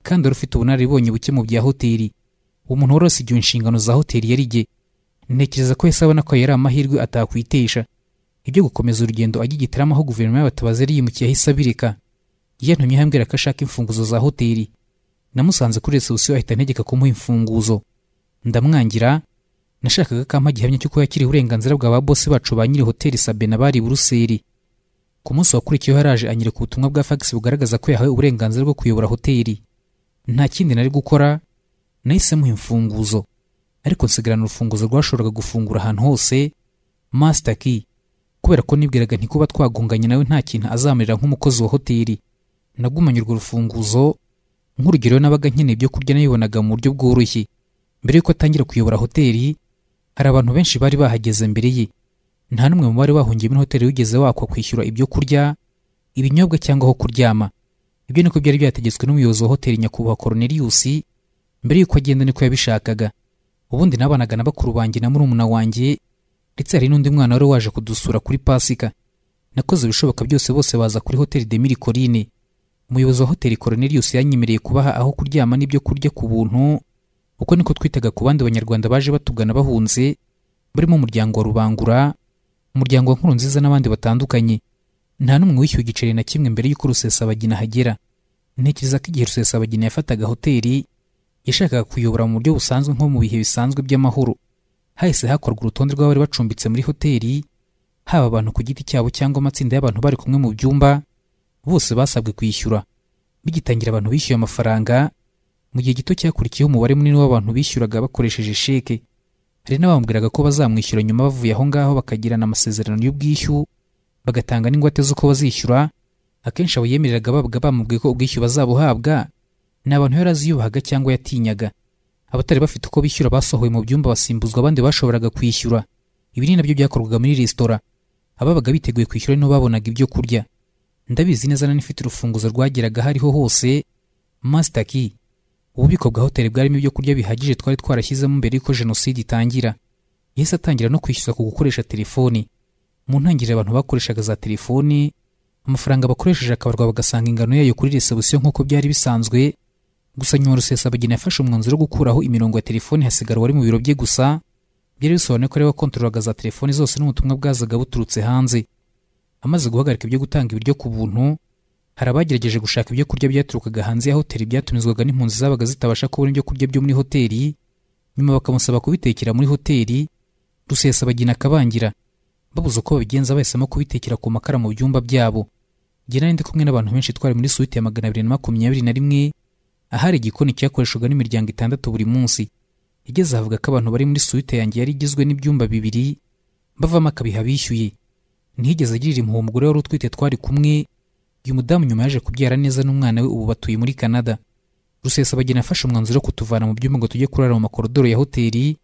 kandi wari ufite ubunararibonye buke mu bya hoteli umuntu wari wasigiwe inshingano za hoteli yari igihe ntekereza ko yahise abona ko yari amahirwe atakwitesha ibyo gukomeza urugendo agigitiramo aho guverinoma y'abatabazi yari yimukiye ahise abireka yantumye ambwira ko ashaka imfunguzo za hoteli namusanze kuri resebusiyo ahita antegeka kumuha imfunguzo ndamwangira nashakaga ko ampa gihamya cy'uko yakiriye uburenganzira bwa ba bose bacu ba nyiri hoteli Sabena bari buruseri ku munsi wakurikiyeho yaraje anyereka ubutumwa bwa fagisi bugaragaza ko yahawe uburenganzira bwo kuyobora hoteli nta kindi nari gukora nahise muha imfunguzo ariko nsigarana urufunguzo rwashoboraga gufungura ahantu hose master key kubera ko nibwiraga ntikuba twagunganye nawe nta kintu azamarira nk'umukozi wa hoteli nagumanye urwo rufunguzo nk'urugero nabaga nkeneye ibyo kurya nabibonaga mu buryo bworoshye mbere y'uko atangira kuyobora hoteli hari abantu benshi bari bahageze mbere ye nta n'umwe mu bari bahungiye muri hoteli wigeze wakwa kwishyura ibyo kurya ibinyobwa cyangwa aho kuryama ibyo niko byari byategetswe n'umuyobozi wa hoteli nyakubahwa Cornelius mbere y'uko agenda niko yabishakaga ubundi nabanaga na bakuru banjye na murumuna wanjye ndetse hari n'undi mwana wari waje kudusura kuri pasika nakoze ibishoboka byose bose baza kuri hoteli de mirikorine umuyobozi wa hoteli Cornelius yanyemereye kubaha aho kuryama n'ibyo kurya ku buntu uko niko twitaga ku bandi banyarwanda baje batugana bahunze barimo umuryango wa rubangura umuryango wa nkuru nziza n'abandi batandukanye nta n'umwe wishyuye igiceri na kimwe mbere y'uko rusesabagina hagera ntekereza ko igihe rusesabagina yafataga hoteli yashakaga kuyobora mu buryo busanzwe nko mu bihe bisanzwe by'amahoro hahise hakorwa urutonde rw'abari bacumbitse muri hoteli haba abantu ku giti cyabo cyangwa amatsinda y'abantu bari kumwe mu byumba bose basabwe kwishyura bigitangira abantu bishyuye amafaranga mu gihe gito cyakurikiyeho umubare munini w'abantu bishyuraga bakoresheje sheke hari n'abamubwiraga ko bazamwishyura nyuma bavuye aho ngaho bakagirana amasezerano y'ubwishyu bagatanga n'ingwate z'uko bazishyura akenshi abo yemereraga babaga bamubwiye ko ubwishyu bazabuhabwa ni abantu yaraziyubahaga cyangwa yatinyaga abatari bafite uko bishyura basohoye mu byumba basimbuzwa abandi bashoboraga kwishyura ibi ni nabyo byakorwaga muri resitora ababaga biteguye kwishyura nibo babonaga ibyo kurya ndabizi neza nanifite urufunguzo rwageraga hariho hose masitaki ububiko bwa hoteli bwarimo ibyo kurya bihagije twari twarashyizemo mbere y'uko jenoside itangira yahise atangira no kwishyuza ku gukoresha telefoni mu ntangiriro abantu bakoreshaga za telefoni amafaranga bakoresheje akabarwa bagasanga ingano yayo kuri resebusiyo nk'uko byari bisanzwe gusa nyuma rusesabagina yafashe umwanzuro wo gukuraho imirongo ya telefoni hasigara wari mu biro bye gusa byari bisobanuye ko ari we za telefoni zose n'ubutumwa bwazaga buturutse hanze amaze guhagarika ibyo gutanga ibiryo ku buntu hari abagerageje gushaka ibyo kurya byaturukaga hanze ya hoteli byatumizwaga n'impunzi zabaga zitabasha kubona ibyo kurya byo muri hoteli nyuma bakamusaba kubitekera muri hoteli bagina akabangira babuze uko babigenza bahisemo kubitekera ku makara mu byumba byabo njye nari kumwe n'abantu benshi twari muri suite ya magana abiri na makumyabiri na rimwe ahari igikoni cyakoreshwaga n'imiryango itandatu buri munsi igeze avuga ko abantu bari muri suite yanjye yari igizwe n'ibyumba bibiri bavamo akabiha bishyuye ntihigeze agirira impuhwe umugore wari utwite twari kumwe uyu mudamu nyuma yaje kubyara neza n'umwana we ubu batuye muri canada rusesabagina afashe umwanzuro wo kutuvana mu byumba ngo tujye kurara mu makorodoro ya hoteli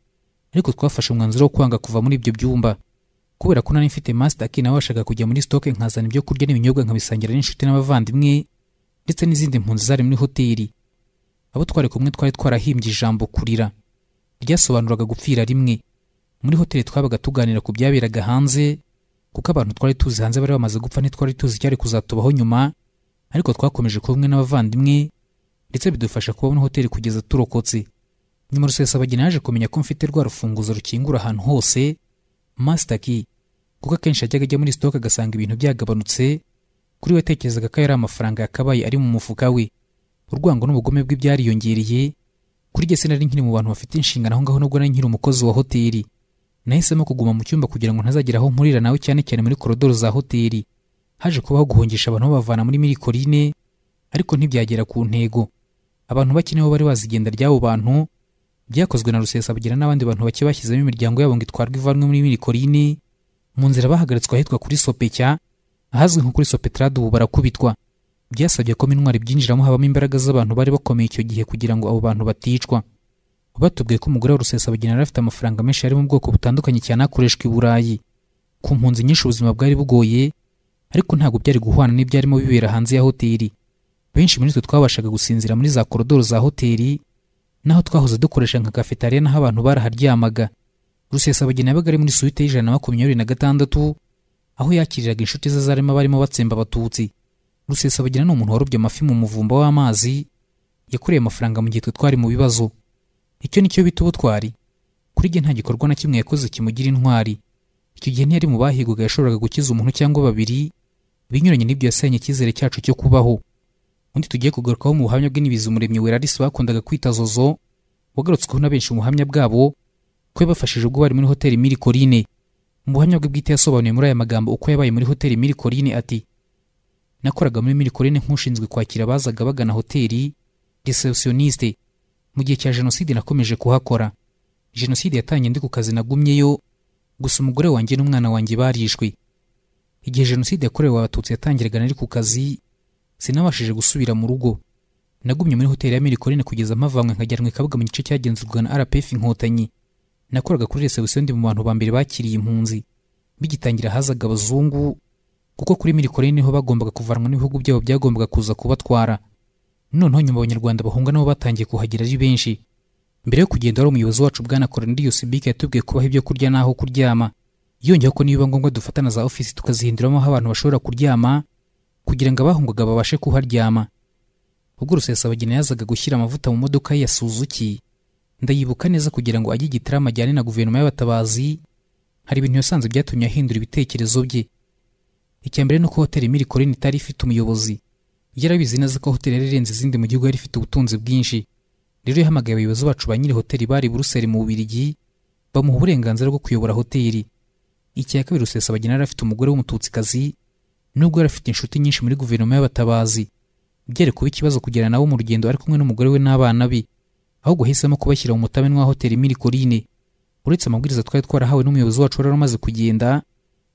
ariko twafashe umwanzuro wo kwanga kuva muri ibyo byumba kubera ko nari mfite masitaki nawe washaka kujya muri sitoke nkazana ibyo kurya n'ibinyobwa nkabisangira n'inshuti n'abavandimwe ndetse n'izindi mpunzi zari muri hoteli abo twari kumwe twari twarahimbye ijambo kurira ryasobanuraga gupfira rimwe muri hoteli twabaga tuganira ku byaberaga hanze kuko abantu twari tuzi hanze bari bamaze gupfa ntitwari tuzi icyari kuzatubaho nyuma ariko twakomeje kumwe n'abavandimwe ndetse bidufasha kubona hoteli kugeza turokotse nyuma rusesabagina yaje kumenya ko mfite rwa rufunguzo rukingura ahantu hose masitaki kuko akenshi yajyaga ajya muri sitoke agasanga ibintu byagabanutse kuri we yatekerezaga ko yari amafaranga yakabaye ari mu mufuka we urwango n'ubugome bwe byariyongereye kuri jye sinari nkiri mu bantu bafite inshingano aho ngaho nubwo nari nkiri umukozi wa hoteli nahisemo kuguma mu cyumba kugira ngo ntazagira aho mpurira nawe cyane cyane muri korodoro za hoteli haje kubaho guhungisha abantu babavana muri mirikorine ariko ntibyagera ku ntego abantu bake nibo bari bazi igenda ry'abo bantu byakozwe na rusesabugira n'abandi bantu bake bashyizemo imiryango yabo ngo itwarwe ivanwe muri mirikorine mu nzira bahagaritswe ahitwa kuri sopecya ahazwi nko kuri sopetrade ubu barakubitwa byasabye ko intwari byinjiramo habamo imbaraga z'abantu bari bakomeye icyo gihe kugira ngo abo bantu baticwa batubwiye ko umugore wa rusesabagina yari afite amafaranga menshi ari mu bwoko butandukanye cyane akoreshwa i burayi ku mpunzi nyinshi ubuzima bwari bugoye ariko ntabwo byari guhwana n'ibyarimo bibera hanze ya hoteli benshi muri twe twabashaga gusinzira muri za korodoro za hoteli naho twahoze dukoresha nka kafetariya naho abantu baraharyamaga rusesabagina yabaga ari muri suite y'ijana na makumyabiri na gatandatu aho yakiriraga inshuti ze zarimo barimo batsemba abatutsi rusesabagina ni umuntu warobye amafi mu muvumba w'amazi yakoreye amafaranga mu gihe twe twari mu bibazo icyo nicyo bita ubutwari kuri gihe nta gikorwa na kimwe yakoze kimugira intwari icyo gihe ntiyari mu bahigwaga yashoboraga gukiza umuntu cyangwa babiri binyuranye n'ibyo yasenye icyizere cyacu cyo kubaho undi tugiye kugarukaho mu buhamya bwe n'ibizi umuremyi werarisi bakundaga kwita zozo wagarutsweho na benshi mu buhamya bwabo ko yabafashije ubwo bari muri hoteli miri korine mu buhamya bwe bwite yasobanuye muri aya magambo uko yabaye muri hoteli miri korine ati nakoraga muri miri korine nk'ushinzwe kwakira abazaga bagana hoteli receptioniste mu gihe cya jenoside nakomeje kuhakora jenoside yatanye ndi ku kazi nagumyeyo gusa umugore wanjye n'umwana wanjye barishwe igihe jenoside yakorewe abatutsi yatangiraga nari ku kazi sinabashije gusubira mu rugo nagumye muri hoteli ya mirikorine kugeza amavanywe nkajyanwa i mu gice cyagenzurwaga na rpf inkotanyi nakoraga kuri resebusiyo ndi mu bantu ba mbere bakiriye impunzi bigitangira hazaga abazungu kuko kuri mirikorine niho bagombaga kuvanwa n'ibihugu byabo byagombaga kuza kubatwara noneho nyuma abanyarwanda bahunga nabo batangiye kuhagera ari benshi mbere yo kugenda wari umuyobozi wacu bwana Cornelius Bike yatubwiye kubaha ibyo kurya n'aho kuryama yongeyeho ko niba ngombwa dufata na za ofisi tukazihinduramo aho abantu bashobora kuryama kugira ngo abahungwaga babashe kuharyama ubwo rusesabagina yazaga gushyira amavuta mu modoka ya Suzuki ndayibuka neza kugira ngo ajye igitaramo amajyane na guverinoma y'abatabazi hari ibintu yasanze byatumye ahindura ibitekerezo bye icya mbere ni uko hoteli miri itari ifite umuyobozi yarabizi neza ko hoteli yari irenze izindi mu gihugu yari ifite ubutunzi bwinshi rero yahamagaye abayobozi bacu ba nyiri hoteli bari buruseli mu bubirigi bamuha uburenganzira bwo kuyobora hoteli icya kabiri rusesabagina yari afite umugore w'umututsikazi nubwo yari afite inshuti nyinshi muri guverinoma y'abatabazi byari kuba ikibazo kugirana nabo mu rugendo ari kumwe n'umugore we n'abana be ahubwo yahisemo kubashyira mu mutamen wa hoteli miri korine uretse amabwiriza twari twarahawe n'umuyobozi wacu wari umaze kugenda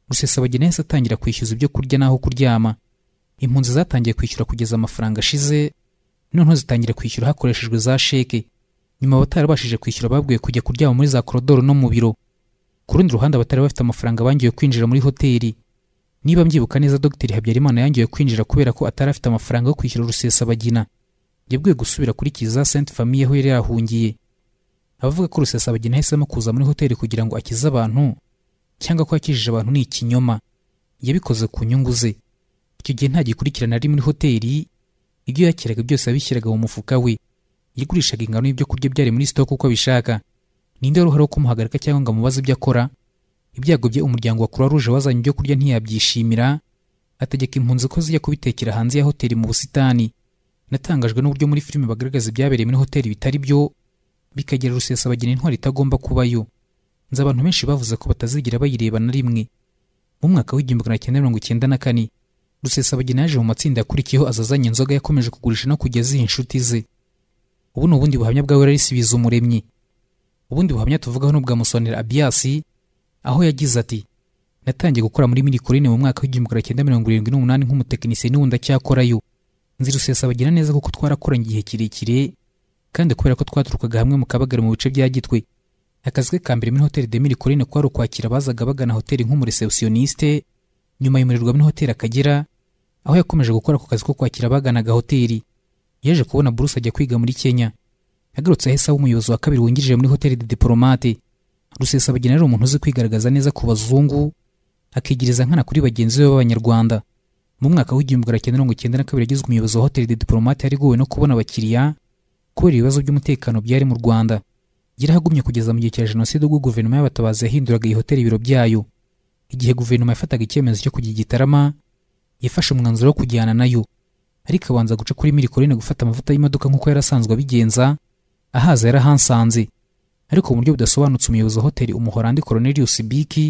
rusesabagina yahise atangira kwishyuza ibyo kurya n'aho kuryama impunzi zatangiye kwishyura kugeza amafaranga ashize noneho zitangira kwishyura hakoreshejwe za sheke nyuma batarabashije kwishyura babwiye kujya kuryama muri za korodoro no mu biro ku rundi ruhande batari bafite amafaranga bangiye kwinjira muri hoteli niba mbyibuka neza Dr habyarimana yangiwe kwinjira kubera ko atari afite amafaranga yo kwishyura rusesabagina yabwiye gusubira kuri kiza sainte famille aho yari yahungiye abavuga ko rusesabagina yahisemo kuza muri hoteli kugira ngo akize abantu cyangwa ko akijije abantu ni ikinyoma yabikoze ku nyungu ze icyo gihe ntagikurikirana ari muri hoteli ibyo yakiraga byose abishyiraga mu mufuka we yagurishaga ingano y'ibyo kurya byari muri sitoke uko abishaka ninde wari uhari wo kumuhagarika cyangwa ngo amubaze ibyo akora ibyago bye umuryango wa croix rouge wazanye ibyo kurya ntiyabyishimira ategeka impunzi ko zijya kubitekera hanze ya hoteli mu busitani natangajwe n'uburyo muri filime bagaragaza ibyabereye muri hoteli bitari byo bikagera rusesabagina intwari itagomba kubayo nzi abantu benshi bavuze ko batazigera bayireba na rimwe mu mwaka w'igihumbi magana cyenda mirongo icyenda na kane rusesabagina yaje mu matsinda yakurikiyeho azazanye inzoga yakomeje kugurisha no kugeza iziha inshuti ze ubu ni ubundi buhamya bwawe bwa werarisi umuremyi ubundi buhamya tuvugaho ni ubwa abiyasi aho yagize ati natangiye gukora muri mirikorine mu mwaka w'igihumbi magana cyenda mirongo irindwi n'umunani nk'umutekinisiye n'ubu ndacyakorayo nzi rusesabagina neza kuko twarakoranye igihe kirekire kandi kubera ko twaturukaga hamwe mu kabagari mu bice bya gitwe akazi ke ka mbere muri hoteli de mirikorine kwari ukwakira abazaga bagana hoteli nk'umuresebusiyonisite nyuma yemererwa muri hoteli akagera aho yakomeje gukora ku kazi ko kwakira abaganaga hoteli yaje kubona buruse ajya kwiga muri kenya yagarutse ahise aba umuyobozi wa kabiri wungirije muri hoteli de diporomate rusesabagina ari umuntu uzi kwigaragaza neza ku bazungu akigiriza nkana kuri bagenzi be b'abanyarwanda mu mwaka w'igihumbi magana mirongo icyenda na kabiri yagizwe umuyobozi wa hoteli de diporomate yarigowe no kubona abakiriya kubera ibibazo by'umutekano byari mu rwanda yarahagumye kugeza mu gihe cya jenoside ubwo guverinoma y'abatabazi yahinduraga iyi hoteli ibiro byayo igihe guverinoma yafataga icyemezo cyo kujya i gitarama yafashe umwanzuro wo kujyana nayo ariko abanza guca kuri mirikorine gufata amavuta y'imodoka nk'uko yari abigenza ahaza yarahansanze ariko mu buryo budasobanutse umuyobozi wa hoteli umuhorandi Cornelius Biki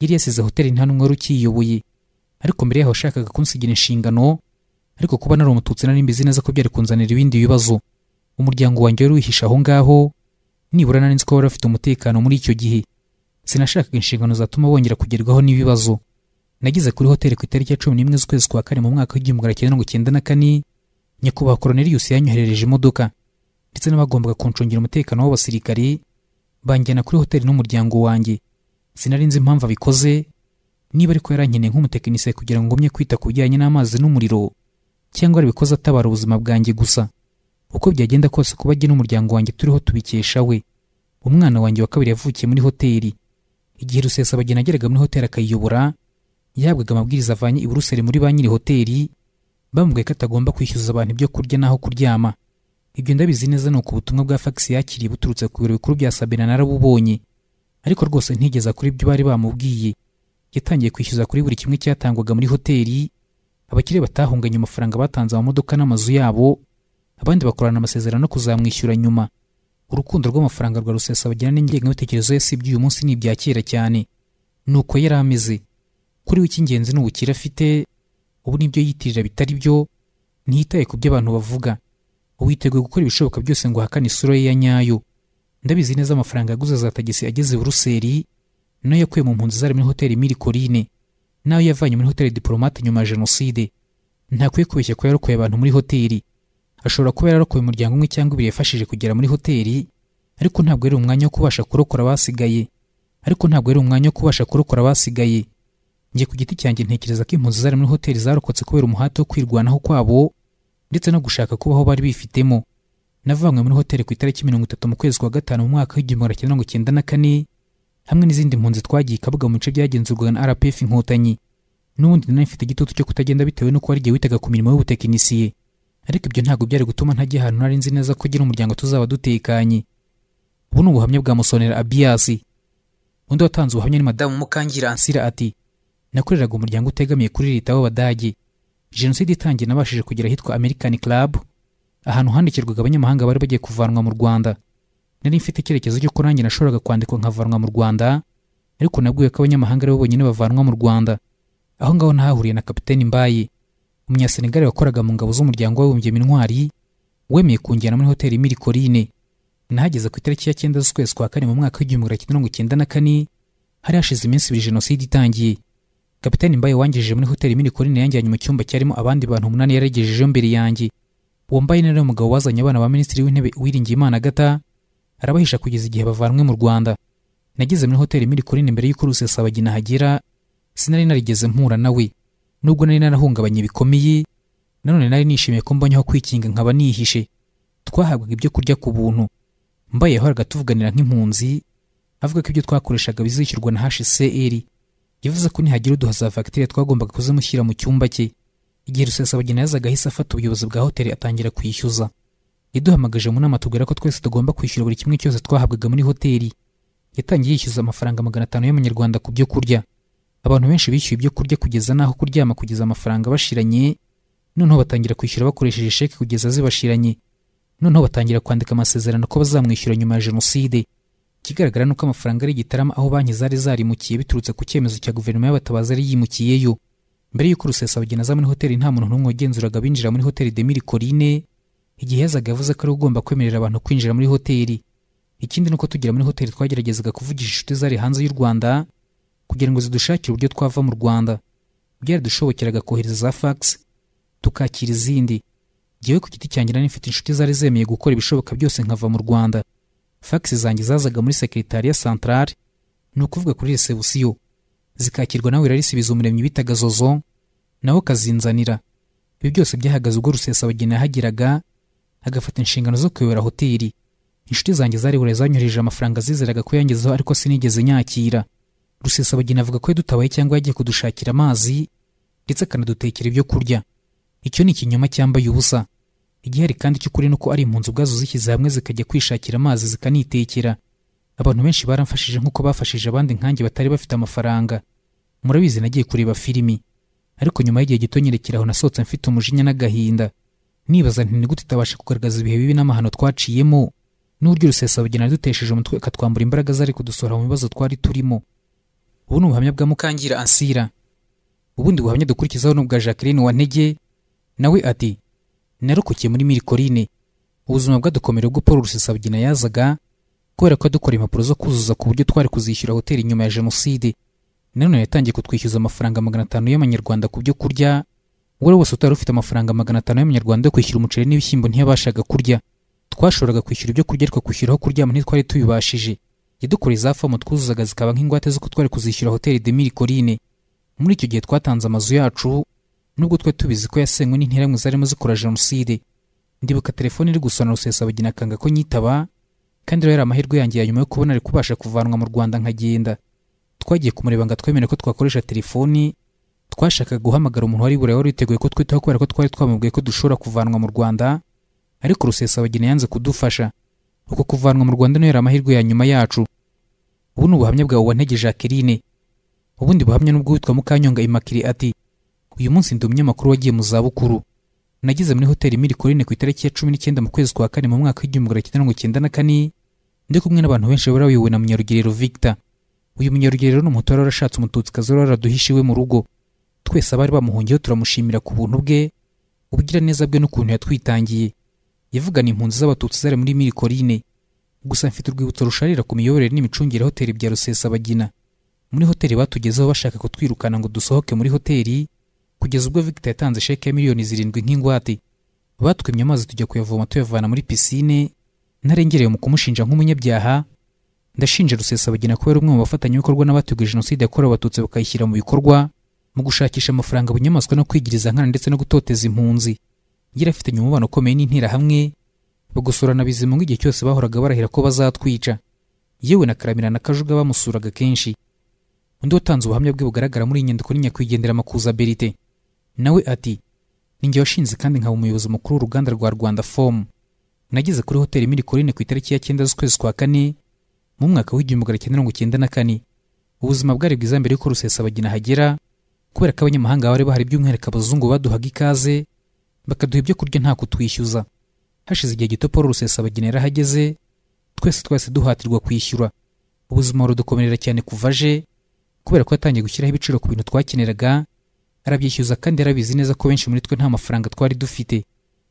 yari yasize hoteli nta n'umwe ukiyoboye ariko mbere yaho yashakaga kunsigira inshingano ariko kuba nari umututsi nari neza ko byari kunzanira ibindi bibazo umuryango wanjye wari wihishe aho ngaho nibura nari nzi ko wari ufite umutekano muri icyo gihe sinashakaga inshingano zatuma wongera kugerwaho n'ibibazo nagize kuri hoteli ku itariki ya cumi n'imwe z'ukwezi kwa kane mu mwaka w'igihumbi magana cyenda mirongo icyenda na kane nyakubahwa koronelius yanyoherereje imodoka ndetse n'abagombaga kuncungira umutekano w’abasirikare banjyana kuri hoteli n'umuryango wanjye sinari nzi impamvu abikoze niba ariko yarankeneye nk'umutekinisiye kugira ngo ngumye kwita ku bijyanye n'amazi n'umuriro cyangwa ari bikoze atabara ubuzima bwanjye gusa uko byagenda kose kuba ajye n'umuryango wanjye turiho tubikesha we umwana wanjye wa kabiri yavukiye muri hoteli igihe rusesa abageni ageraga muri hoteli akayiyobora yahabwaga amabwiriza avanye i buruseli muri ba nyiri hoteli bamubwiye ko atagomba kwishyuza abantu ibyo kurya n'aho kuryama ibyo ndabizi neza ni uko ubutumwa bwa fagisi yakiriye buturutse ku biro bikuru bya sabina narabubonye ariko rwose ntigeza kuri ibyo bari bamubwiye yatangiye kwishyuza kuri buri kimwe cyatangwaga muri hoteli abakire batahunganye amafaranga batanze amamodoka n'amazu yabo abandi bakorana amasezerano kuzamwishyura nyuma urukundo rw'amafaranga rwa rusesa bagirana n'ingengabitekerezo ye si iby'uyu munsi nibya kera cyane ni uko yari ameze kuri we icy'ingenzi ni ubukire afite ubu n'ibyo yitirira bitari byo ntiyitaye ku byo abantu bavuga ubu gukora ibishoboka byose ngo ahakane isura ye ya nyayo ndabizi neza amafaranga yaguze za tagisi ageze i buruseli nayo yakuye mu mpunzi zari muri hoteli mirikoline nayo yavanye muri hoteli diporomate nyuma ya jenoside ntakwiye kubeshya ko yarokoye abantu muri hoteli ashobora kuba yararokoye umuryango umwe cyangwa ibiri yafashije kugera muri hoteli ariko ntabwo yari umwanya wo kubasha kurokora abasigaye ariko ntabwo yari umwanya wo kubasha kurokora abasigaye njye ku giti cyanjye ntekereza ko impunzi zari muri hoteli zarokotse kubera umuhate wo kwirwanaho kwabo ndetse no gushaka kubaho bari bifitemo navanywe muri hoteli ku itariki mirongo itatu mu kwezi kwa gatanu mu mwaka w'igihumbi magana mirongo icyenda na kane hamwe n'izindi mpunzi twagiye ikabuga mu bice byagenzurwaga na rpf inkotanyi n'ubundi nari mfite igitutu cyo kutagenda bitewe n'uko ari igihe witaga ku mirimo y'ubutekinisiye ariko ibyo ntabwo byari gutuma ntajya ahantu nari nzi neza ko gira umuryango tuzaba dutekanye ubu ni ubuhamya bwa musonera abiyasi undi watanze ubuhamya ni madamu mukangira ansira ati nakoreraga umuryango utegamiye kuri leta w'abadage jenoside itangiye nabashije kugera ahitwa american club ahantu handikirwaga abanyamahanga bari bagiye kuvanwa mu rwanda nari mfite icyerekezo cy'uko nanjye nashoboraga kwandikwa nkavanwa mu rwanda ariko nabwiwe ko abanyamahanga ari bo bonyine bavanwa mu rwanda aho ngaho nahahuriye na kapiteni mbayi umunyasenegari wakoraga mu ngabo z'umuryango w'abibumbye mintwari wemeye kungera muri hoteli mirikoline nahageze ku itariki ya cyenda z'ukwezi kwa kane mu mwaka w'igihumbi kimwe magana cyenda na kane hari hashize iminsi ibiri jenoside itangiye kapitani mbaye wangije muri hoteli mini korine yanjyanye mu cyumba cyarimo abandi bantu umunani yaragejejeho mbere yanjye wambaye mbaye ni umugabo wazanye abana ba minisitiri w'intebe wiringiye imana gata arabahisha kugeza igihe bavanwe mu rwanda nageze muri hoteli mini korine mbere y'uko rusesabagina hagera sinari narigeze mpura nawe nubwo nari narahungabanye bikomeye nanone nari nishimiye ko mbonye kwikinga nkaba nihishe twahabwaga ibyo kurya ku buntu mbaye yahoraga tuvuganira nk'impunzi avuga ko ibyo twakoreshaga bizishyurwa na hcr yavuze ko nihagira uduha fagitire twagombaga kuzimushyira mu cyumba cye igihe rusesabagina yazaga ahise afata ubuyobozi bwa hoteli atangira kwishyuza yaduhamagaje mu nama tubwira ko twese tugomba kwishyura buri kimwe cyose twahabwaga muri hoteli yatangiye yishyuza amafaranga magana atanu y'amanyarwanda ku byo kurya abantu benshi bishyuye ibyo kurya kugeza n'aho kuryama kugeza amafaranga bashiranye noneho batangira kwishyura bakoresheje sheke kugeza zibashiranye noneho batangira kwandika amasezerano ko bazamwishyura nyuma ya jenoside ikigaragara ni uko amafaranga ari igitarama aho banki zari zarimukiye biturutse ku cyemezo cya guverinoma y'abatabazi yari yimukiyeyo mbere y'uko rusesabageni aza muri hoteli nta muntu n'umwe wagenzuraga abinjira muri hoteli demiri korine igihe yazaga yavuze ko ari ugomba kwemerera abantu kwinjira muri hoteli ikindi ni uko tugera muri hoteli twageragezaga kuvugisha inshuti zari hanze y'u rwanda kugira ngo zidushakire uburyo twava mu rwanda byari byadushobokeraga kohereza za fax tukakira izindi ngewe ku giti cyanjye nari inshuti zari zemeye gukora ibishoboka byose nkava mu rwanda fax zanjye zazaga muri sekiritariya santarare ni ukuvuga kuri resebusiyo zikakirwa nawe irarisubiza umuremyi bitaga zozo nawe akazinzanira ibi byose byahagaze ubwo rusesabageni yahageraga agafata inshingano zo kuyobora hoteli inshuti zanjye zarihura zanyurije amafaranga zizeraga ko yangezeho ariko sinigeze nyakira rusesabageni avuga ko yadutabaye cyangwa yagiye kudushakira amazi ndetse akanadutekera ibyo kurya icyo ni ikinyoma cyambaye ubusa igihari kandi cy'ukuri ni uko ari impunzi ubwazo zishyize hamwe zikajya kwishakira amazi zikanitekera abantu benshi baramfashije nk'uko bafashije abandi nkanjye batari bafite amafaranga murabizi nagiye kureba filimi ariko nyuma y'igihe gito nyerekeraho nasohotse mfite umujinya n'agahinda nibaza nti nigute itabasha kugaragaza ibihe bibi n'amahano twaciyemo n'uburyo rusesabugena dutesheje umutwe akatwambura imbaraga zari kudusohora mu bibazo twari turimo ubu ni ubuhamya bwa mukangira ansira ubundi buhamya dukurikizaho n'ubwa jacqueline Wa wantege nawe ati narukukiye muri mirikorine ubuzima bwadukomere ubwo paul rusesabagina yazaga kubera ko dukora impapuro zo kuzuza ku buryo twari kuzishyura hoteli nyuma ya jenoside nanone yatangiye kutwishyuza amafaranga magana atanu y'amanyarwanda ku byo kurya uwo wese utari ufite amafaranga magana atanu y'amanyarwanda yo kwishyura umuceri n'ibishyimbo ntiyabashaga kurya twashoboraga kwishyura ibyo kurya ariko kwishyuraho kuryama ntitwari tubibashije yadukoreye za fomu twuzuzaga zikaba nk'ingwate z'uko twari kuzishyura hoteli de mirikorine muri icyo gihe twatanze amazu yacu nubwo twe tubizi ko yasenywe n'interamwe zarimo zikora jenoside ndibuka telefone iri gusona rusesabagina akanga ko nyitaba kandi rero amahirwe yanjye ya nyuma yo kubona ari kubasha kuvanwa mu rwanda nkagenda twagiye kumureba ngo twemere ko twakoresha telefoni twashakaga guhamagara umuntu wari burayi wari witeguye ko twitaho kubera ko twari twamubwiye ko dushobora kuvanwa mu rwanda ariko rusesa rusesabagina yanze kudufasha uko kuvanwa mu rwanda niyo yari amahirwe ya nyuma yacu ubu ni ubuhamya bwawe wa ntege jacqueline ubundi buhamya n'ubwo witwa mukanyonga imakiri ati uyu munsi ndi umunyamakuru wagiye mu zabukuru nageze muri hoteli mirikorine ku itariki ya cumi n'icyenda mu kwezi kwa kane mu mwaka w'igihumbi magana cyenda mirongo icyenda na kane ndi kumwe n'abantu benshi bari bayobowe na munyarugerero victor uyu munyarugerero ni umutu wari warashatse umututsi wari waraduhishe iwe mu rugo twese abari bamuhungiyeho turamushimira ku buntu bwe ubwira neza bwe n'ukuntu yatwitangiye yavugana impunzi z'abatutsi zari muri mirikorine gusa mfite urwibutso rusharira ku miyoborere n'imicungire ya hoteli bya rusesabagina muri hoteli batugezeho bashaka kutwirukana ngo dusohoke muri hoteli kugeza ubwo victor yatanze sheke ya miliyoni zirindwi nk'ingwate batwimye amazi tujya kuyavoma tuyavana muri pisine ntarengereye mu kumushinja nk'umunyabyaha ndashinja rusesabagina kubera umwe mu bafatanyabikorwa n'abateguye jenoside yakorewe abatutsi bakayishyira mu bikorwa mu gushakisha amafaranga bunyamaswa no kwigiriza nkana ndetse no gutoteza impunzi ngira afitanye umubano ukomeye n'interahamwe bagosorana bizima igihe cyose bahoraga barahira ko bazatwica yewe na karamira na kajuga bamusuraga kenshi undi watanze ubuhamya bwe bugaragara muri iyi nyandiko ni nyakwigendera makuza berite nawe ati ninjye washinze kandi nkaba umuyobozi mukuru w'uruganda rwa rwanda fomu nageze kuri hoteli mirikorine ku itariki ya cyenda z'ukwezi kwa kane mu mwaka w'igihumbi magana cyenda mirongo cyenda na kane ubuzima bwari bwiza mbere y'uko rusesa bagina hagera kubera ko abanyamahanga bari bahari by'umwihariko abazungu baduhaga ikaze bakaduha ibyo kurya nta kutwishyuza hashize igihe gito paul rusesabagina yarahageze twese twese duhatirwa kwishyura ubuzima burudukomerera cyane kuva aje kubera ko yatangiye gushyiraho ibiciro ku bintu twakeneraga yarabyishyuza kandi yarabizi neza ko benshi muri twe nta mafaranga twari dufite